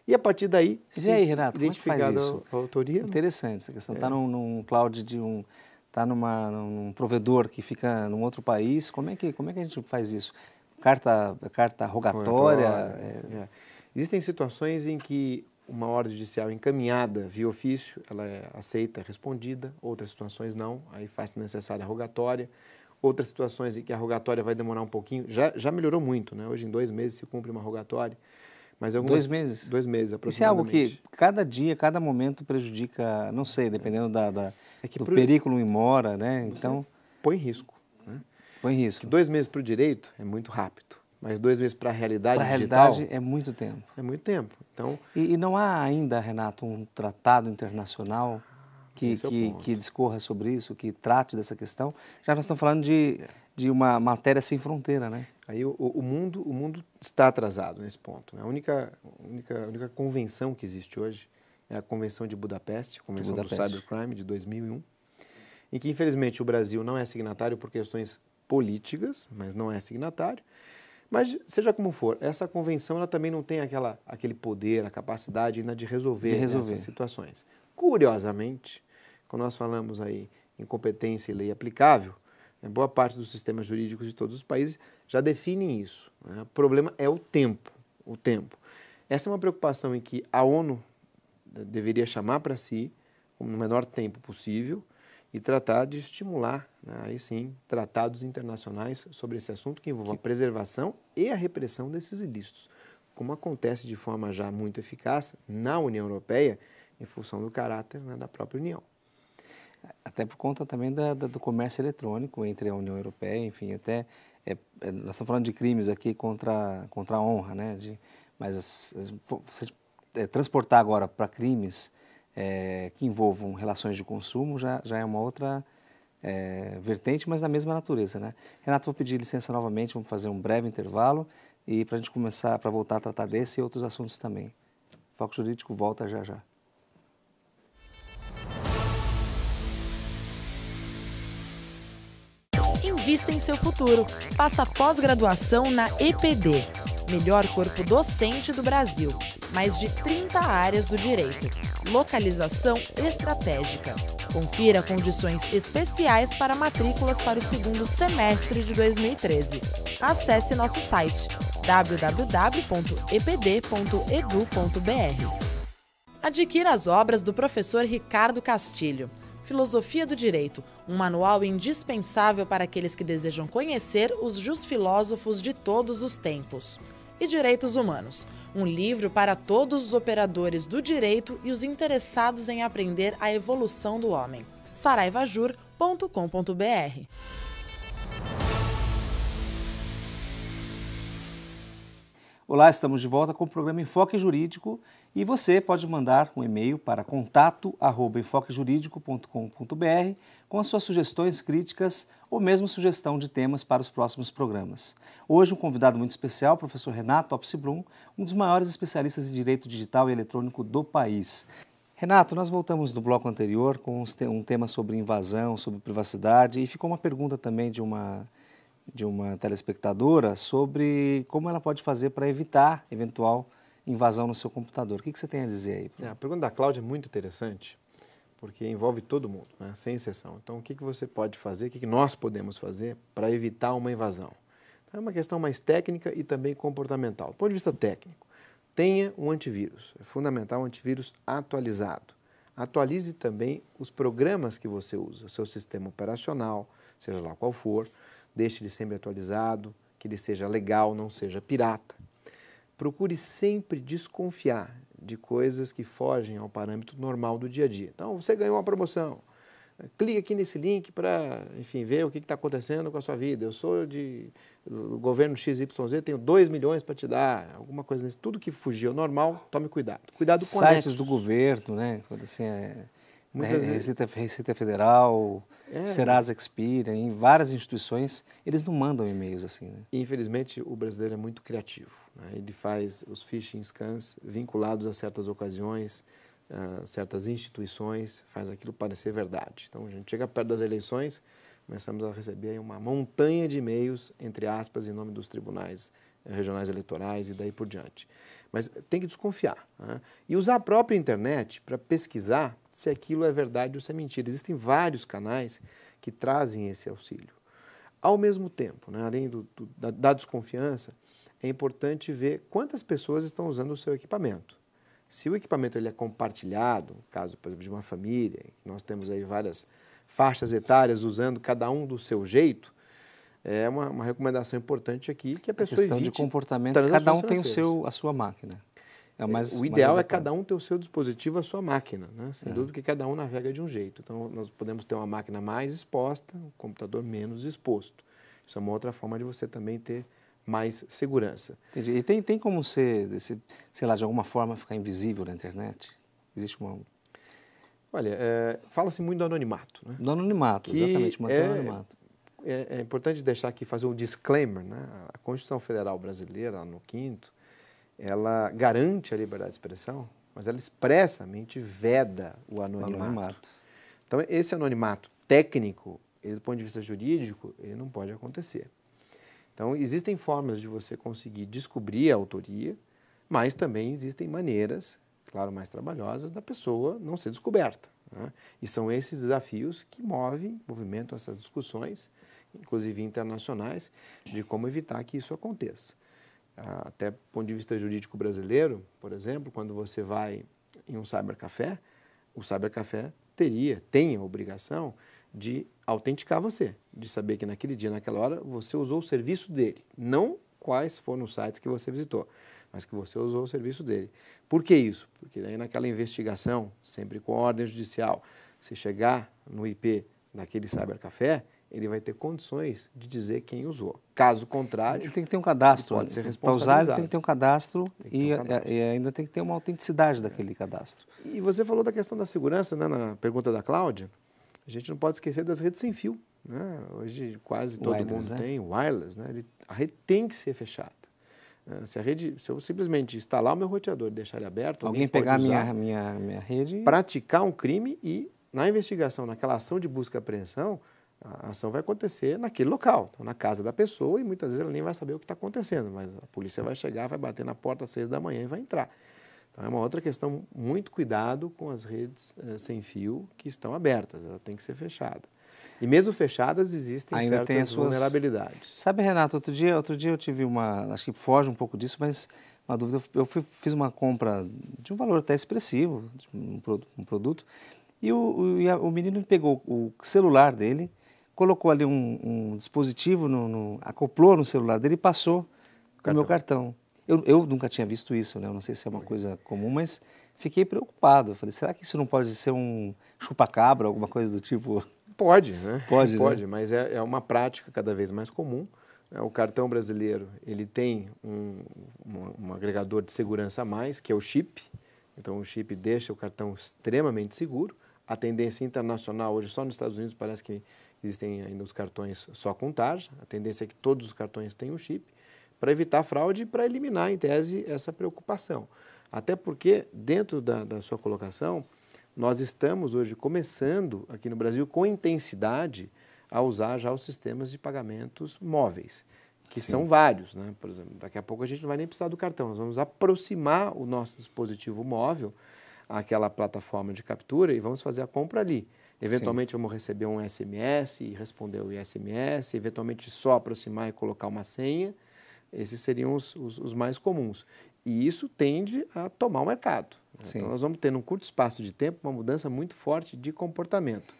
E a partir daí, se e aí, Renato, como é a autoria. Né? Interessante essa questão. Está é. num, num cloud de um está num provedor que fica num outro país como é que como é que a gente faz isso carta carta rogatória, rogatória é. É. existem situações em que uma ordem judicial encaminhada via ofício, ela é aceita, respondida, outras situações não, aí faz-se necessária a rogatória, outras situações em que a rogatória vai demorar um pouquinho, já, já melhorou muito, né? hoje em dois meses se cumpre uma rogatória, mas algumas, dois meses? Dois meses, aproximadamente. Isso é algo que cada dia, cada momento prejudica, não sei, dependendo é. da, da é do pro... perículo em mora, né? então... Põe risco. Né? Põe risco. Que dois meses para o direito é muito rápido mas dois meses para a realidade pra a realidade é muito tempo. É muito tempo. Então, e, e não há ainda, Renato, um tratado internacional que, é que, que, discorra sobre isso, que trate dessa questão. Já nós estamos falando de, é. de uma matéria sem fronteira, né? Aí o, o, mundo, o mundo está atrasado nesse ponto. Né? A única, única, única convenção que existe hoje é a Convenção de Budapeste, a Convenção Budapeste. do Cybercrime de 2001, em que, infelizmente, o Brasil não é signatário por questões políticas, mas não é signatário. Mas, seja como for, essa convenção ela também não tem aquela, aquele poder, a capacidade ainda de resolver, de resolver. essas situações. Curiosamente, quando nós falamos aí em competência e lei aplicável, né, boa parte dos sistemas jurídicos de todos os países já definem isso. Né? O problema é o tempo. O tempo. Essa é uma preocupação em que a ONU né, deveria chamar para si, no menor tempo possível, e tratar de estimular, né, aí sim, tratados internacionais sobre esse assunto que envolvam a preservação e a repressão desses ilícitos, como acontece de forma já muito eficaz na União Europeia, em função do caráter né, da própria União. Até por conta também da, da, do comércio eletrônico entre a União Europeia, enfim, até é, é nós estamos falando de crimes aqui contra, contra a honra, né? De, mas se é, transportar agora para crimes é, que envolvam relações de consumo já, já é uma outra é, vertente, mas da mesma natureza. Né? Renato, vou pedir licença novamente, vamos fazer um breve intervalo e para a gente começar, para voltar a tratar desse e outros assuntos também. Foco Jurídico volta já já. Invista em seu futuro. Faça pós-graduação na EPD melhor corpo docente do Brasil, mais de 30 áreas do direito, localização estratégica. Confira condições especiais para matrículas para o segundo semestre de 2013. Acesse nosso site www.epd.edu.br. Adquira as obras do professor Ricardo Castilho. Filosofia do Direito, um manual indispensável para aqueles que desejam conhecer os jusfilósofos de todos os tempos e Direitos Humanos, um livro para todos os operadores do direito e os interessados em aprender a evolução do homem. saraivajur.com.br Olá, estamos de volta com o programa Enfoque Jurídico e você pode mandar um e-mail para contato@enfoquejuridico.com.br com as suas sugestões, críticas ou mesmo sugestão de temas para os próximos programas. Hoje um convidado muito especial, o professor Renato Opsibrum, um dos maiores especialistas em direito digital e eletrônico do país. Renato, nós voltamos do bloco anterior com um tema sobre invasão, sobre privacidade e ficou uma pergunta também de uma de uma telespectadora sobre como ela pode fazer para evitar eventual invasão no seu computador. O que, que você tem a dizer aí? É, a pergunta da Cláudia é muito interessante, porque envolve todo mundo, né? sem exceção. Então, o que, que você pode fazer, o que, que nós podemos fazer para evitar uma invasão? Então, é uma questão mais técnica e também comportamental. Do ponto de vista técnico, tenha um antivírus. É fundamental um antivírus atualizado. Atualize também os programas que você usa, seu sistema operacional, seja lá qual for, Deixe ele sempre atualizado, que ele seja legal, não seja pirata. Procure sempre desconfiar de coisas que fogem ao parâmetro normal do dia a dia. Então, você ganhou uma promoção. Clique aqui nesse link para, enfim, ver o que está acontecendo com a sua vida. Eu sou de governo XYZ, tenho 2 milhões para te dar, alguma coisa nesse. Tudo que fugiu ao normal, tome cuidado. Cuidado com Sites do governo, né? Assim, é Muitas né, Receita, Receita, Federal, é, Serasa Expira, em várias instituições, eles não mandam e-mails assim. Né? Infelizmente, o brasileiro é muito criativo. Né? Ele faz os phishing scans vinculados a certas ocasiões, a certas instituições, faz aquilo parecer verdade. Então, a gente chega perto das eleições, começamos a receber uma montanha de e-mails, entre aspas, em nome dos tribunais eh, regionais eleitorais e daí por diante. Mas tem que desconfiar. Né? E usar a própria internet para pesquisar se aquilo é verdade ou se é mentira. Existem vários canais que trazem esse auxílio. Ao mesmo tempo, né, além do, do, da, da desconfiança, é importante ver quantas pessoas estão usando o seu equipamento. Se o equipamento ele é compartilhado, caso, por exemplo, de uma família, nós temos aí várias faixas etárias usando cada um do seu jeito, é uma, uma recomendação importante aqui que a pessoa a questão evite de comportamento, cada um tem o seu, a sua máquina. É mais, o ideal mais é cada um ter o seu dispositivo, a sua máquina, né? sem é. dúvida que cada um navega de um jeito. Então, nós podemos ter uma máquina mais exposta, um computador menos exposto. Isso é uma outra forma de você também ter mais segurança. Entendi. E tem, tem como ser, sei lá, de alguma forma ficar invisível na internet? Existe uma... Olha, é, fala-se muito do anonimato. Né? Do anonimato, que exatamente, Mas é, anonimato. É, é, importante deixar aqui, fazer um disclaimer, né? A Constituição Federal Brasileira, no quinto, ela garante a liberdade de expressão, mas ela expressamente veda o anonimato. anonimato. Então, esse anonimato técnico, ele, do ponto de vista jurídico, ele não pode acontecer. Então, existem formas de você conseguir descobrir a autoria, mas também existem maneiras, claro, mais trabalhosas, da pessoa não ser descoberta. Né? E são esses desafios que movem, movimentam essas discussões, inclusive internacionais, de como evitar que isso aconteça. Ah, até do ponto de vista jurídico brasileiro, por exemplo, quando você vai em um cybercafé, o cybercafé teria, tem a obrigação de autenticar você, de saber que naquele dia, naquela hora, você usou o serviço dele, não quais foram os sites que você visitou, mas que você usou o serviço dele. Por que isso? Porque daí naquela investigação, sempre com ordem judicial, se chegar no IP daquele cybercafé, ele vai ter condições de dizer quem usou. Caso contrário, ele tem que ter um cadastro. Pode ser responsável. Né? Para usar, ele tem que ter um cadastro, ter e, um cadastro. e, é, é, ainda tem que ter uma autenticidade daquele cadastro. E você falou da questão da segurança, né, na pergunta da Cláudia. A gente não pode esquecer das redes sem fio. Né? Hoje quase todo wireless, mundo né? tem wireless, né? Ele, a rede tem que ser fechada. Ah, se a rede, se eu simplesmente instalar o meu roteador e deixar ele aberto, alguém, alguém pegar minha, minha minha rede, praticar um crime e na investigação, naquela ação de busca e apreensão, a ação vai acontecer naquele local, então, na casa da pessoa, e muitas vezes ela nem vai saber o que está acontecendo, mas a polícia vai chegar, vai bater na porta às seis da manhã e vai entrar. Então é uma outra questão, muito cuidado com as redes eh, sem fio que estão abertas, ela tem que ser fechada. E mesmo fechadas existem Ainda certas tem as suas... vulnerabilidades. Sabe, Renato, outro dia, outro dia eu tive uma, acho que foge um pouco disso, mas uma dúvida, eu fui, fiz uma compra de um valor até expressivo, um, produto, um produto e o, o, o menino pegou o celular dele, colocou ali um, um dispositivo, no, no, acoplou no celular dele e passou o meu cartão. Eu, eu, nunca tinha visto isso, né? Eu não sei se é uma coisa comum, mas fiquei preocupado. falei, será que isso não pode ser um chupa-cabra alguma coisa do tipo? Pode, né? Pode, né? Pode, né? mas é, é uma prática cada vez mais comum. É, o cartão brasileiro, ele tem um, um, um agregador de segurança a mais, que é o chip. Então, o chip deixa o cartão extremamente seguro. A tendência internacional, hoje só nos Estados Unidos, parece que Existem ainda os cartões só com tarja, a tendência é que todos os cartões tenham um chip, para evitar fraude e para eliminar, em tese, essa preocupação. Até porque, dentro da, da sua colocação, nós estamos hoje começando aqui no Brasil com intensidade a usar já os sistemas de pagamentos móveis, que Sim. são vários, né? Por exemplo, daqui a pouco a gente não vai nem precisar do cartão, nós vamos aproximar o nosso dispositivo móvel àquela plataforma de captura e vamos fazer a compra ali. Eventualmente Sim. vamos receber um SMS e responder o SMS, eventualmente só aproximar e colocar uma senha. Esses seriam os, os, os mais comuns. E isso tende a tomar o mercado. Né? Então nós vamos ter, num curto espaço de tempo, uma mudança muito forte de comportamento.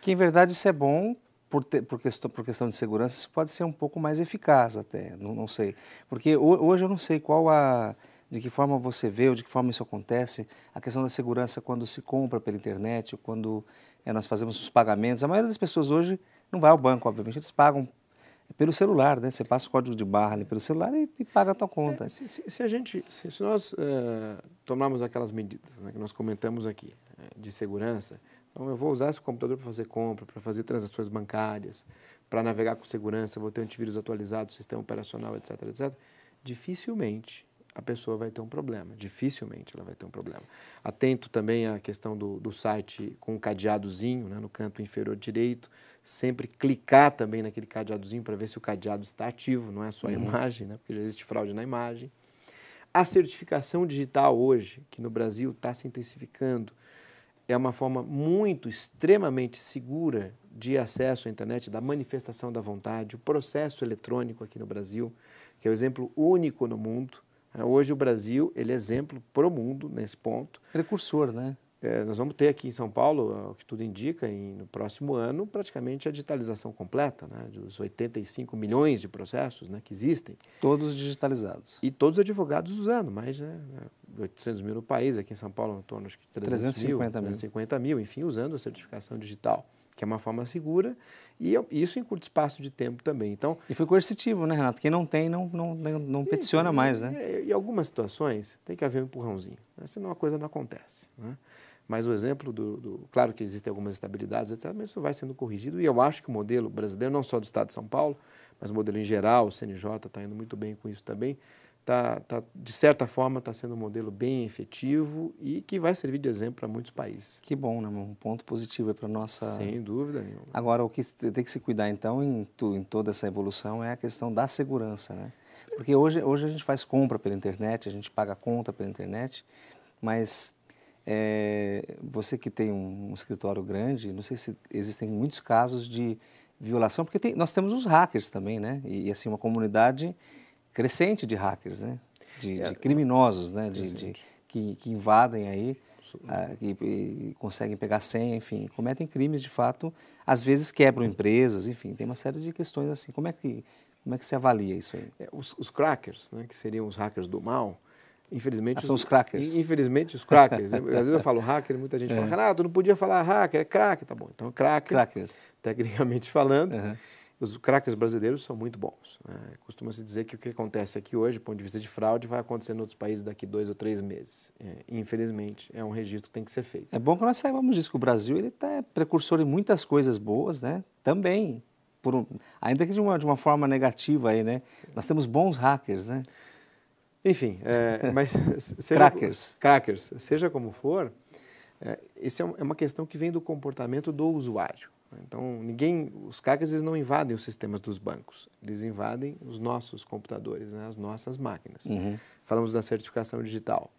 Que, em verdade, isso é bom por, te, por, questão, por, questão, de segurança, isso pode ser um pouco mais eficaz até, não, não, sei. Porque hoje eu não sei qual a. de que forma você vê ou de que forma isso acontece, a questão da segurança quando se compra pela internet, quando é, nós fazemos os pagamentos. A maioria das pessoas hoje não vai ao banco, obviamente, eles pagam pelo celular, né? Você passa o código de barra ali pelo celular e, e paga a tua conta. É, se, se, se, a gente, se, se nós eh, tomarmos aquelas medidas né, que nós comentamos aqui eh, de segurança, então eu vou usar esse computador para fazer compra, para fazer transações bancárias, para navegar com segurança, vou ter antivírus atualizado, sistema operacional, etc, etc. Dificilmente a pessoa vai ter um problema. Dificilmente ela vai ter um problema. Atento também à questão do, do site com o um cadeadozinho né, no canto inferior direito. Sempre clicar também naquele cadeadozinho para ver se o cadeado está ativo, não é só a uhum. imagem, né, porque já existe fraude na imagem. A certificação digital hoje, que no Brasil está se intensificando, é uma forma muito, extremamente segura de acesso à internet, da manifestação da vontade, o processo eletrônico aqui no Brasil, que é o exemplo único no mundo é, hoje o Brasil ele é exemplo para o mundo nesse ponto. Precursor, é né? É, nós vamos ter aqui em São Paulo, é, o que tudo indica, em, no próximo ano, praticamente a digitalização completa, né, dos 85 milhões de processos né, que existem. Todos digitalizados. E todos advogados usando, mais né, 800 mil no país, aqui em São Paulo, em torno de 300 350 mil, 350 mil, enfim, usando a certificação digital que é uma forma segura, e eu, isso em curto espaço de tempo também. Então, e foi coercitivo, né, Renato? Quem não tem, não, não, não peticiona e, então, mais, né? Em algumas situações, tem que haver um empurrãozinho, né? senão a coisa não acontece. Né? Mas o exemplo do, do, Claro que existem algumas estabilidades, etc., mas isso vai sendo corrigido, e eu acho que o modelo brasileiro, não só do Estado de São Paulo, mas o modelo em geral, o CNJ está indo muito bem com isso também, tá, tá, de certa forma, está sendo um modelo bem efetivo e que vai servir de exemplo para muitos países. Que bom, né? Um ponto positivo é para nossa. Sem dúvida nenhuma. Agora, o que tem que se cuidar, então, em, tu, em toda essa evolução é a questão da segurança, né? Porque hoje, hoje a gente faz compra pela internet, a gente paga conta pela internet, mas é, você que tem um, um, escritório grande, não sei se existem muitos casos de violação, porque tem, nós temos os hackers também, né? E, e assim, uma comunidade crescente de hackers, né? de, é. de criminosos, né? de, de que, que, invadem aí, ah, que, conseguem pegar senha, enfim, cometem crimes de fato, às vezes quebram empresas, enfim, tem uma série de questões assim. Como é que, como é que se avalia isso aí? É, os, os, crackers, né, que seriam os hackers do mal, infelizmente... Ah, são os, crackers. Infelizmente, os crackers. às vezes eu falo hacker, muita gente é. fala, Renato, tu não podia falar hacker, é crack, tá bom. Então, é cracker, crackers. tecnicamente falando... Uhum os crackers brasileiros são muito bons. Né? Costuma-se dizer que o que acontece aqui hoje, do ponto de vista de fraude, vai acontecer em outros países daqui dois ou três meses. É, infelizmente, é um registro que tem que ser feito. É bom que nós saibamos disso, que o Brasil está é precursor em muitas coisas boas, né? Também, por um, ainda que de uma, de uma forma negativa aí, né? Nós temos bons hackers, né? Enfim, é, mas... seja, crackers. Crackers. Seja como for, é, isso é, um, é uma questão que vem do comportamento do usuário. Então, ninguém, os hackers eles não invadem os sistemas dos bancos, eles invadem os nossos computadores, né, as nossas máquinas. Uhum. Falamos da certificação digital.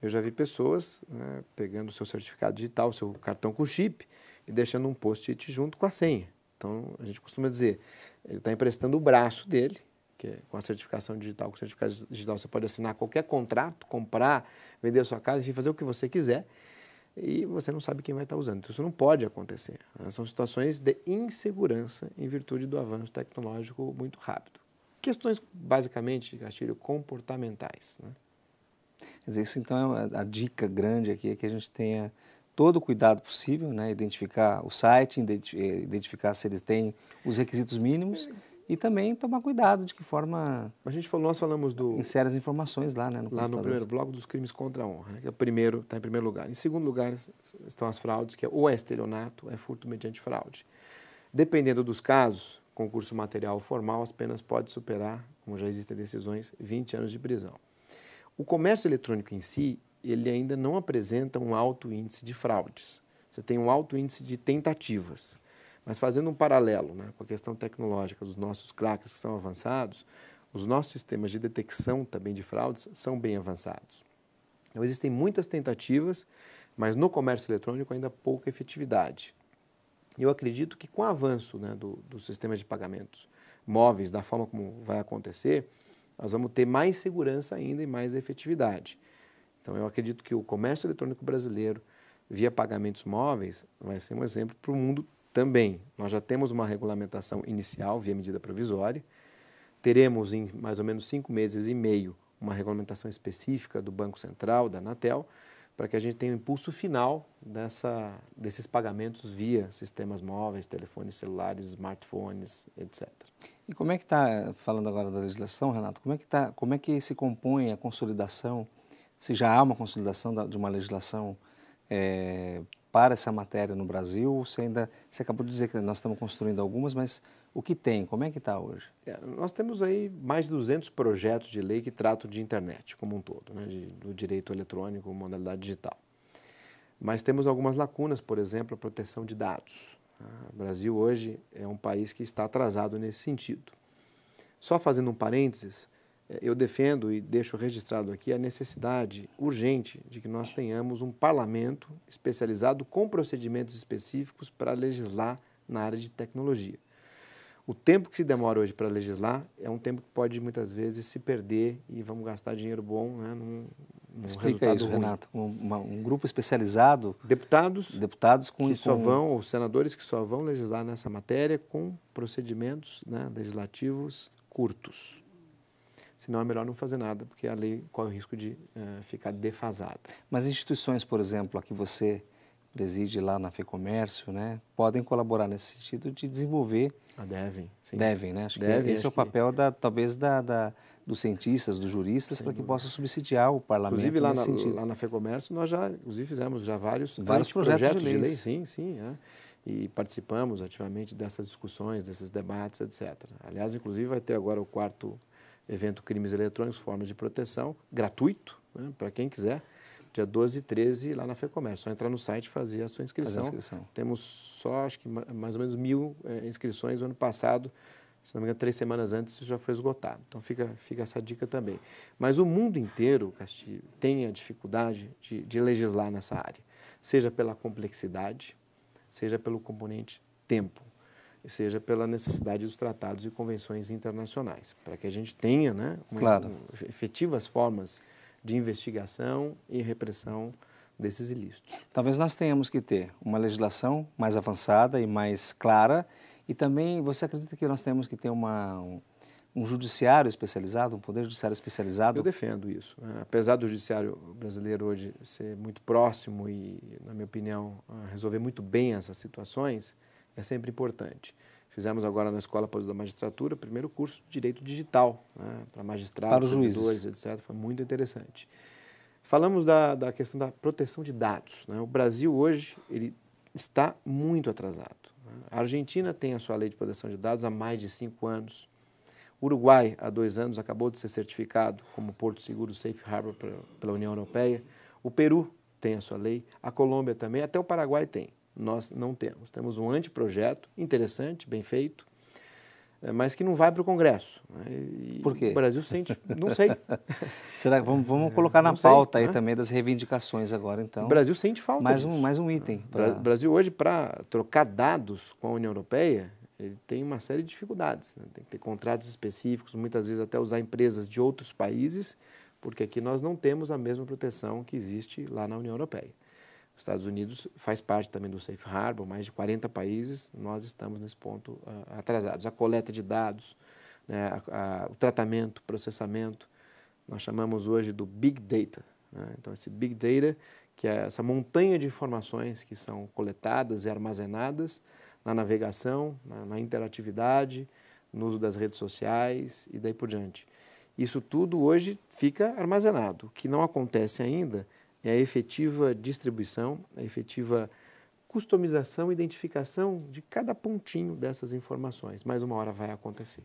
Eu já vi pessoas né, pegando o seu certificado digital, o seu cartão com chip e deixando um post-it junto com a senha. Então, a gente costuma dizer, ele está emprestando o braço dele, que é com a certificação digital, com o certificado digital você pode assinar qualquer contrato, comprar, vender a sua casa, enfim, fazer o que você quiser e você não sabe quem vai estar usando. Então, isso não pode acontecer. Né? São situações de insegurança em virtude do avanço tecnológico muito rápido. Questões, basicamente, Castilho, comportamentais. Né? Quer dizer, isso então é a dica grande aqui, é que a gente tenha todo o cuidado possível, né? identificar o site, eh, identificar se eles têm os requisitos mínimos e também tomar cuidado de que forma. A gente falou, nós falamos do. Insere as informações lá, né? No lá computador. no primeiro bloco dos crimes contra a honra, né? Que é o primeiro, está em primeiro lugar. Em segundo lugar estão as fraudes, que é ou estelionato, é furto mediante fraude. Dependendo dos casos, concurso material formal, as penas podem superar, como já existem decisões, 20 anos de prisão. O comércio eletrônico em si, ele ainda não apresenta um alto índice de fraudes. Você tem um alto índice de tentativas. Mas fazendo um paralelo né, com a questão tecnológica dos nossos craques que são avançados, os nossos sistemas de detecção também de fraudes são bem avançados. Então, existem muitas tentativas, mas no comércio eletrônico ainda pouca efetividade. Eu acredito que com o avanço né, do, dos sistemas de pagamentos móveis, da forma como vai acontecer, nós vamos ter mais segurança ainda e mais efetividade. Então, eu acredito que o comércio eletrônico brasileiro, via pagamentos móveis, vai ser um exemplo para o mundo também. Nós já temos uma regulamentação inicial via medida provisória. Teremos em mais ou menos cinco meses e meio uma regulamentação específica do Banco Central, da Anatel, para que a gente tenha o um impulso final dessa, desses pagamentos via sistemas móveis, telefones celulares, smartphones, etc. E como é que está, falando agora da legislação, Renato, como é que, tá, como é que se compõe a consolidação, se já há uma consolidação da, de uma legislação é, para essa matéria no Brasil? Você ainda você acabou de dizer que nós estamos construindo algumas, mas o que tem? Como é que está hoje? É, nós temos aí mais de 200 projetos de lei que tratam de internet como um todo, né, de, do direito eletrônico, modalidade digital. Mas temos algumas lacunas, por exemplo, a proteção de dados. Ah, o Brasil hoje é um país que está atrasado nesse sentido. Só fazendo um parênteses, é, eu defendo e deixo registrado aqui a necessidade urgente de que nós tenhamos um parlamento especializado com procedimentos específicos para legislar na área de tecnologia. O tempo que se demora hoje para legislar é um tempo que pode muitas vezes se perder e vamos gastar dinheiro bom né, num, num Explica isso, ruim. Renato. Um, uma, um, grupo especializado. Deputados. Deputados com. Que só vão, ou senadores que só vão legislar nessa matéria com procedimentos né, legislativos curtos senão é melhor não fazer nada, porque a lei corre o risco de uh, ficar defasada. Mas instituições, por exemplo, a que você preside lá na FEComércio, né, podem colaborar nesse sentido de desenvolver. Ah, devem, sim. Devem, né? Acho devem, que esse acho é o papel, que... da, talvez, da, da, dos cientistas, dos juristas, para que possa subsidiar o parlamento. Inclusive, lá, na, lá na FEComércio, nós já, inclusive, fizemos já vários, vários projetos, projetos de, lei. de, lei. Sim, sim. É e participamos ativamente dessas discussões, desses debates, etc. Aliás, inclusive vai ter agora o quarto evento Crimes Eletrônicos, Formas de Proteção, gratuito, né, para quem quiser, dia 12 e 13 lá na FEComércio. Só entrar no site e fazer a sua inscrição. A inscrição. Temos só, acho que mais ou menos mil é, inscrições. ano passado, se não me engano, três semanas antes, já foi esgotado. Então fica, fica essa dica também. Mas o mundo inteiro, Castilho, tem a dificuldade de, de legislar nessa área, seja pela complexidade, seja pelo componente tempo e seja pela necessidade dos tratados e convenções internacionais, para que a gente tenha né, uma, claro. um, efetivas formas de investigação e repressão desses ilícitos. Talvez nós tenhamos que ter uma legislação mais avançada e mais clara, e também você acredita que nós temos que ter uma, um, um judiciário especializado, um poder judiciário especializado? Eu defendo isso. É, apesar do judiciário brasileiro hoje ser muito próximo e, na minha opinião, resolver muito bem essas situações, é sempre importante. Fizemos agora na Escola Pós da Magistratura o primeiro curso de Direito Digital, né, para magistrados, para servidores, etc. Foi muito interessante. Falamos da, da questão da proteção de dados. Né? O Brasil hoje ele está muito atrasado. Né. A Argentina tem a sua lei de proteção de dados há mais de cinco anos. O Uruguai, há dois anos, acabou de ser certificado como Porto Seguro Safe Harbor pela União Europeia. O Peru tem a sua lei, a Colômbia também, até o Paraguai tem nós não temos. Temos um anteprojeto interessante, bem feito, eh, mas que não vai para o Congresso. Né? E Por quê? O Brasil sente, não sei. Será vamos, vamos é, colocar na não pauta sei, aí né? também das reivindicações agora, então. O Brasil sente falta. Mais disso. um, mais um item. O Brasil hoje para trocar dados com a União Europeia ele tem uma série de dificuldades. Né? Tem que ter contratos específicos, muitas vezes até usar empresas de outros países, porque aqui nós não temos a mesma proteção que existe lá na União Europeia. Os Estados Unidos faz parte também do Safe Harbor, mais de 40 países, nós estamos nesse ponto uh, atrasados. A coleta de dados, né, a, a, o tratamento, processamento, nós chamamos hoje do Big Data. Né? Então, esse Big Data, que é essa montanha de informações que são coletadas e armazenadas na navegação, na, na interatividade, no uso das redes sociais e daí por diante. Isso tudo hoje fica armazenado. O que não acontece ainda é a efetiva distribuição, a efetiva customização e identificação de cada pontinho dessas informações. Mais uma hora vai acontecer.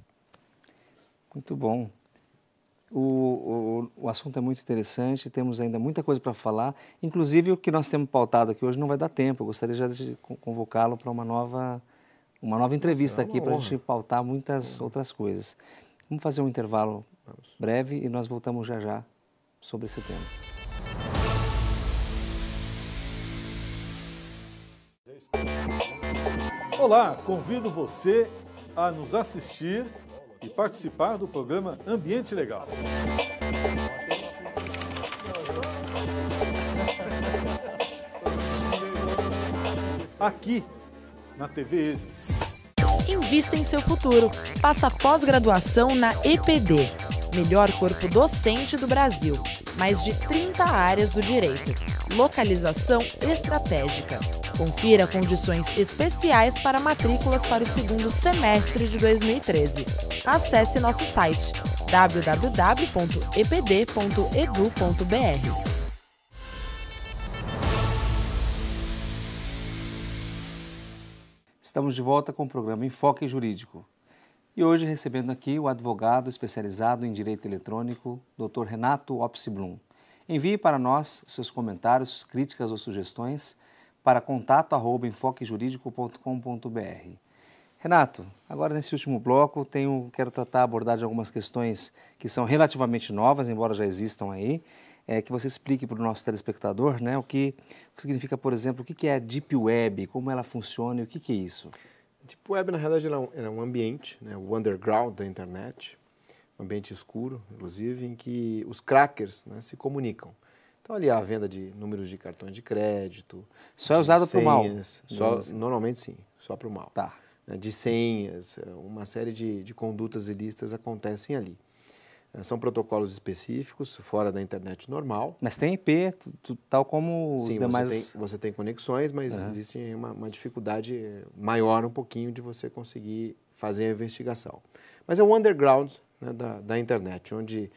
Muito bom. O, o, o, assunto é muito interessante, temos ainda muita coisa para falar. Inclusive, o que nós temos pautado aqui hoje não vai dar tempo. Eu gostaria já de convocá-lo para uma nova, uma nova entrevista é uma aqui, para a gente pautar muitas é. outras coisas. Vamos fazer um intervalo Vamos. breve e nós voltamos já já sobre esse tema. Olá, convido você a nos assistir e participar do programa Ambiente Legal. Aqui na TV Exe. Invista em seu futuro. Faça pós-graduação na EPD, melhor corpo docente do Brasil. Mais de 30 áreas do direito. Localização estratégica Confira condições especiais para matrículas para o segundo semestre de 2013. Acesse nosso site www.epd.edu.br. Estamos de volta com o programa Enfoque Jurídico. E hoje recebendo aqui o advogado especializado em direito eletrônico, Dr. Renato Opsblum. Envie para nós seus comentários, críticas ou sugestões para contato@enfoquejuridico.com.br. Renato, agora nesse último bloco tenho, quero tratar, abordar de algumas questões que são relativamente novas, embora já existam aí, é, que você explique para o nosso telespectador né, o, que, o que significa, por exemplo, o que é Deep Web, como ela funciona e o que, que é isso. Deep Web, na realidade, é, é um ambiente, né, o underground da internet, um ambiente escuro, inclusive, em que os crackers né, se comunicam. Então, ali a venda de números de cartões de crédito. Só é usado para o mal? Só, Normalmente, sim, só para o mal. Tá. É, de senhas, é, uma série de, de condutas ilícitas acontecem ali. É, são protocolos específicos, fora da internet normal. Mas tem IP, tu, tu, tal como os Sim, demais. Você tem, você tem conexões, mas uhum. existe uma, uma, dificuldade maior um pouquinho de você conseguir fazer a investigação. Mas é o underground né, da, da, internet, onde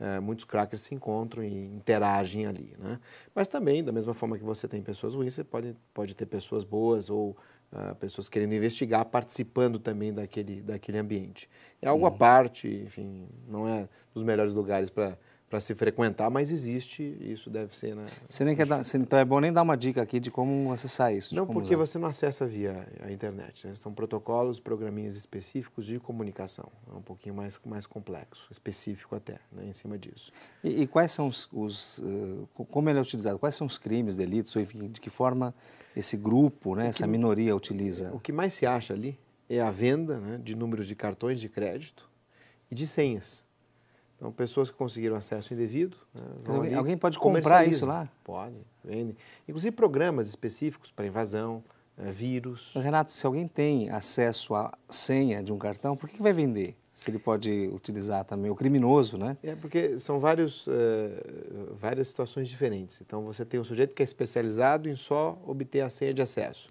é, muitos crackers se encontram e interagem ali, né? Mas também, da mesma forma que você tem pessoas ruins, você pode, pode ter pessoas boas ou uh, pessoas querendo investigar, participando também daquele, daquele ambiente. É algo uhum. à parte, enfim, não é dos melhores lugares para para se frequentar, mas existe, isso deve ser, né? Você nem quer dar, você, então é bom nem dar uma dica aqui de como acessar isso. Não, porque usar. você não acessa via a internet, né? São protocolos, programinhas específicos de comunicação, é um pouquinho mais, mais complexo, específico até, né? em cima disso. E, e quais são os, os uh, como ele é utilizado? Quais são os crimes, delitos, ou de que forma esse grupo, né, que, essa minoria utiliza? O que mais se acha ali é a venda né, de números de cartões de crédito e de senhas então, pessoas que conseguiram acesso indevido. Né, alguém, alguém, pode comprar isso lá? Pode, vende. Inclusive programas específicos para invasão, é, vírus. Mas, Renato, se alguém tem acesso à senha de um cartão, por que, que vai vender? Se ele pode utilizar também, o criminoso, né? É, porque são vários, uh, várias situações diferentes. Então, você tem um sujeito que é especializado em só obter a senha de acesso,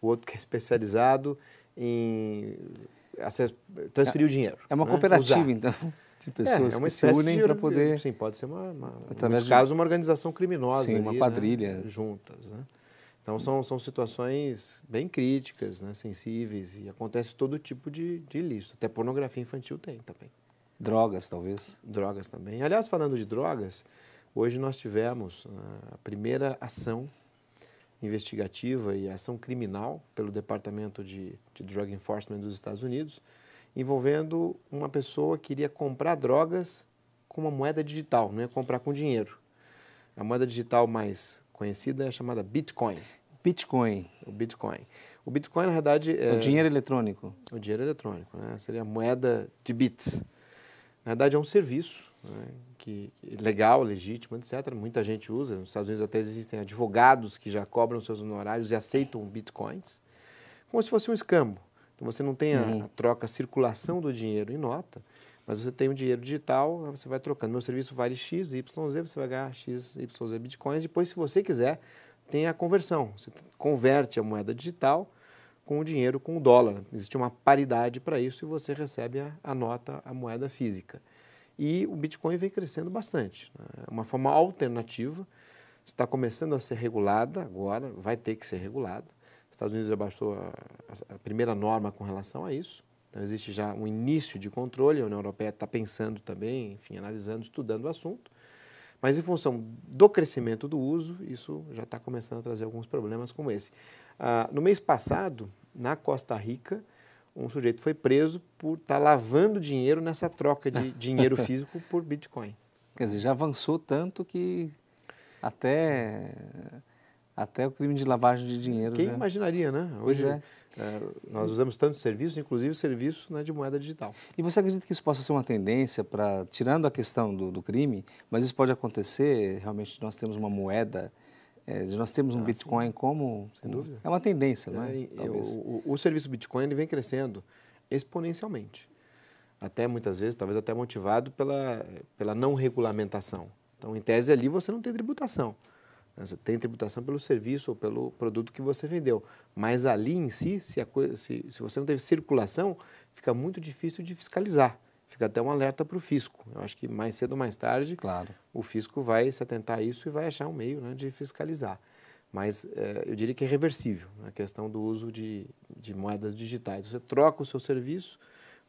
o outro que é especializado em transferir é, o dinheiro. É uma né? cooperativa, Usar. então de pessoas é, é que se unem para poder. Sim, pode ser uma, uma através de uma organização criminosa, sim, ali, uma né, quadrilha né? juntas, né? Então são, são situações bem críticas, né? sensíveis e acontece todo tipo de, de ilícito. Até pornografia infantil tem também. Drogas talvez. Drogas também. Aliás, falando de drogas, hoje nós tivemos ah, a primeira ação investigativa e ação criminal pelo Departamento de, de Drug Enforcement dos Estados Unidos envolvendo uma pessoa que iria comprar drogas com uma moeda digital, não ia comprar com dinheiro. A moeda digital mais conhecida é chamada Bitcoin. Bitcoin. O Bitcoin. O Bitcoin, na verdade. É... O dinheiro eletrônico. O dinheiro eletrônico, né? Seria moeda de bits. Na verdade, é um serviço né? que, é legal, legítimo, etc. Muita gente usa. Nos Estados Unidos até existem advogados que já cobram seus honorários e aceitam bitcoins, como se fosse um escambo. Então você não tem a, a troca, a circulação do dinheiro em nota, mas você tem o dinheiro digital, você vai trocando. Meu serviço vale X, Y, Z, você vai ganhar X, Y, Z bitcoins. Depois, se você quiser, tem a conversão. Você converte a moeda digital com o dinheiro, com o dólar. Existe uma paridade para isso e você recebe a, a, nota, a moeda física. E o Bitcoin vem crescendo bastante. Né? É né? uma forma alternativa, está começando a ser regulada agora, vai ter que ser regulada. Os Estados Unidos abaixou a, a primeira norma com relação a isso. Então, existe já um início de controle, a União Europeia está pensando também, enfim, analisando, estudando o assunto. Mas em função do crescimento do uso, isso já está começando a trazer alguns problemas como esse. Ah, no mês passado, na Costa Rica, um sujeito foi preso por estar tá lavando dinheiro nessa troca de dinheiro físico por Bitcoin. Quer dizer, já avançou tanto que até até o crime de lavagem de dinheiro. Quem né? imaginaria, né? Hoje é. É, nós usamos tantos serviços, inclusive serviço né, de moeda digital. E você acredita que isso possa ser uma tendência para, tirando a questão do, do, crime, mas isso pode acontecer, realmente, nós temos uma moeda, é, nós temos um ah, Bitcoin sim. como... Sem dúvida. É uma tendência, não é? é talvez. o, o serviço Bitcoin ele vem crescendo exponencialmente. Até muitas vezes, talvez até motivado pela, pela não regulamentação. Então, em tese, ali você não tem tributação tem tributação pelo serviço ou pelo produto que você vendeu. Mas ali em si, se, coisa, se, se você não teve circulação, fica muito difícil de fiscalizar. Fica até um alerta para o fisco. Eu acho que mais cedo ou mais tarde, claro. o fisco vai se atentar a isso e vai achar um meio né, de fiscalizar. Mas eh, eu diria que é reversível né, a questão do uso de, de moedas digitais. Você troca o seu serviço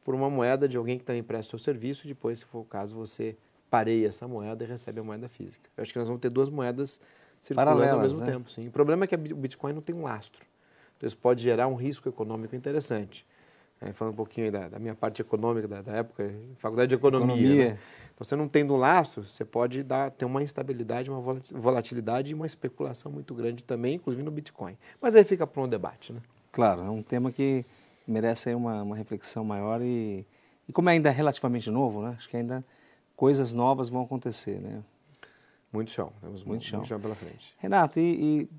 por uma moeda de alguém que também presta o seu serviço, e depois, se for o caso, você pareia essa moeda e recebe a moeda física. Eu acho que nós vamos ter duas moedas circulando Paralelas, ao mesmo né? tempo. Sim. O problema é que o Bitcoin não tem um lastro. Então, isso pode gerar um risco econômico interessante. É, falando um pouquinho da, da, minha parte econômica da, da época, faculdade de economia. Né? economia. Né? Então, você não tendo lastro, você pode dar, ter uma instabilidade, uma volatilidade e uma especulação muito grande também, inclusive no Bitcoin. Mas aí fica para um debate, né? Claro, é um tema que merece uma, uma reflexão maior e, e como é ainda relativamente novo, né? Acho que ainda coisas novas vão acontecer, né? Muito chão, temos muito, chão. muito chão pela frente. Renato, e, e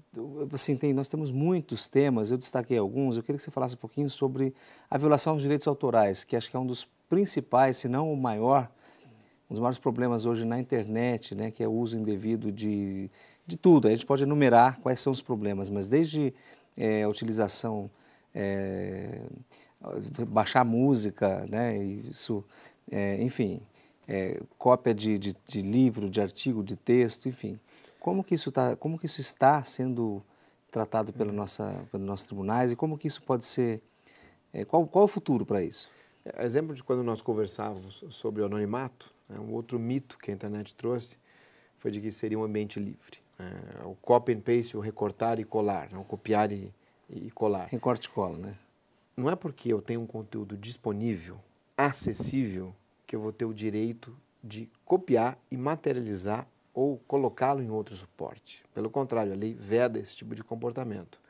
assim, tem, nós temos muitos temas, eu destaquei alguns, eu queria que você falasse um pouquinho sobre a violação dos direitos autorais, que acho que é um dos principais, se não o maior, um dos maiores problemas hoje na internet, né, que é o uso indevido de, de tudo. A gente pode enumerar quais são os problemas, mas desde é, a utilização, é, baixar música, né, isso, é, enfim, é, cópia de, de, de, livro, de artigo, de texto, enfim. Como que isso, tá, como que isso está sendo tratado pela hum. nossa, pelos nossos tribunais e como que isso pode ser... É, qual, qual o futuro para isso? É, exemplo de quando nós conversávamos sobre o anonimato, né, um outro mito que a internet trouxe foi de que seria um ambiente livre. Né, o copy and paste, o recortar e colar, não né, copiar e, e colar. Recorte e cola, né? Não é porque eu tenho um conteúdo disponível, acessível, que eu vou ter o direito de copiar e materializar ou colocá-lo em outro suporte. Pelo contrário, a lei veda esse tipo de comportamento.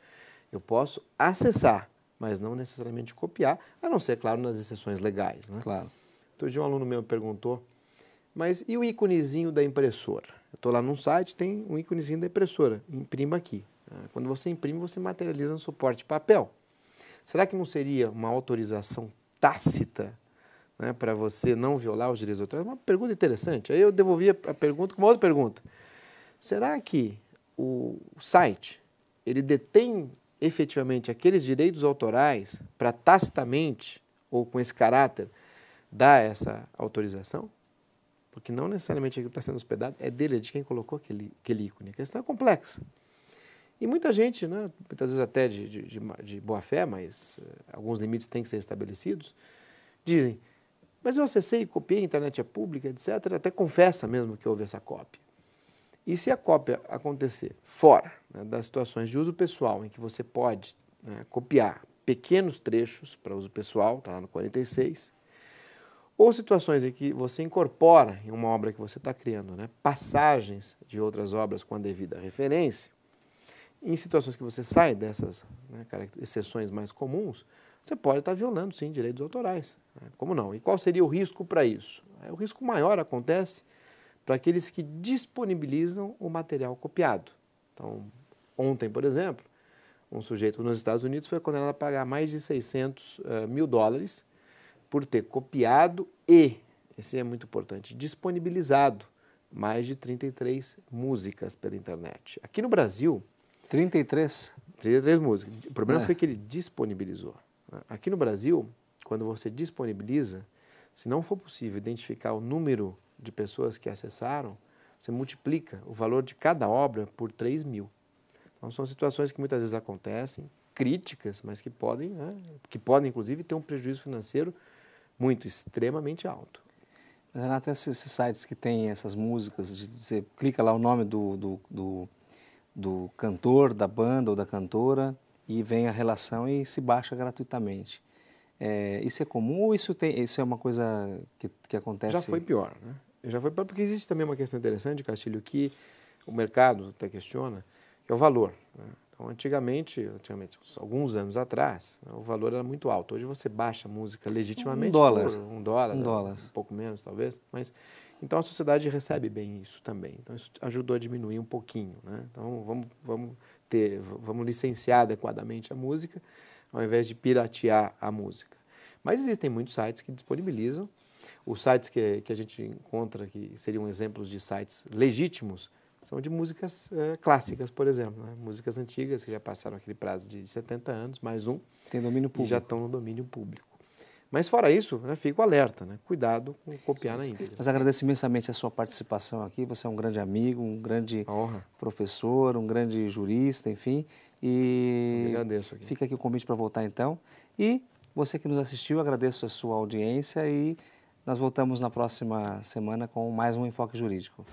Eu posso acessar, mas não necessariamente copiar, a não ser, claro, nas exceções legais. Né? Claro. Outro dia um aluno meu perguntou, mas e o íconezinho da impressora? Eu estou lá num site, tem um íconezinho da impressora, imprima aqui. Ah, quando você imprime, você materializa no suporte papel. Será que não seria uma autorização tácita né, para você não violar os direitos autorais? É uma pergunta interessante. Aí eu devolvi a pergunta com uma outra pergunta. Será que o site ele detém efetivamente aqueles direitos autorais para tacitamente ou com esse caráter dar essa autorização? Porque não necessariamente aquilo que está sendo hospedado é dele, é de quem colocou aquele, aquele ícone. A questão é complexa. E muita gente, né, muitas vezes até de, de, de boa fé, mas eh, alguns limites têm que ser estabelecidos, dizem, mas eu acessei copiei, a internet é pública, etc. Até confessa mesmo que houve essa cópia. E se a cópia acontecer fora né, das situações de uso pessoal, em que você pode né, copiar pequenos trechos para uso pessoal, está lá no 46, ou situações em que você incorpora em uma obra que você está criando né, passagens de outras obras com a devida referência, em situações que você sai dessas né, exceções mais comuns, você pode estar violando, sim, direitos autorais. Né? Como não? E qual seria o risco para isso? É, o risco maior acontece para aqueles que disponibilizam o material copiado. Então, ontem, por exemplo, um sujeito nos Estados Unidos foi condenado a pagar mais de 600 uh, eh, mil dólares por ter copiado e, esse é muito importante, disponibilizado mais de 33 músicas pela internet. Aqui no Brasil. 33? 33 músicas. O problema é. foi que ele disponibilizou. Aqui no Brasil, quando você disponibiliza, se não for possível identificar o número de pessoas que acessaram, você multiplica o valor de cada obra por 3 mil. Então, são situações que muitas vezes acontecem, críticas, mas que podem, né, que podem inclusive ter um prejuízo financeiro muito, extremamente alto. Renato, esses sites que têm essas músicas, você clica lá o nome do, do, do, do cantor, da banda ou da cantora, e vem a relação e se baixa gratuitamente. É, isso é comum ou isso, tem, isso é uma coisa que, que acontece? Já foi pior, né? Já foi pior, porque existe também uma questão interessante, Castilho, que o mercado até questiona, que é o valor. Né? Então, antigamente, antigamente, alguns anos atrás, né, o valor era muito alto. Hoje você baixa a música legitimamente um dólar, por um dólar, um, né? dólar. um pouco menos talvez, mas então a sociedade recebe bem isso também. Então isso ajudou a diminuir um pouquinho, né? Então vamos, vamos ter, vamos licenciar adequadamente a música, ao invés de piratear a música. Mas existem muitos sites que disponibilizam. Os sites que, que a gente encontra, que seriam exemplos de sites legítimos, são de músicas eh, clássicas, por exemplo. Né? Músicas antigas que já passaram aquele prazo de 70 anos, mais um. Tem domínio público. E já estão no domínio público. Mas fora isso, né, fico alerta, né? cuidado com copiar na íntegra. Mas agradeço imensamente a sua participação aqui, você é um grande amigo, um grande professor, um grande jurista, enfim. E agradeço aqui. fica aqui o convite para voltar então. E você que nos assistiu, agradeço a sua audiência e nós voltamos na próxima semana com mais um Enfoque Jurídico.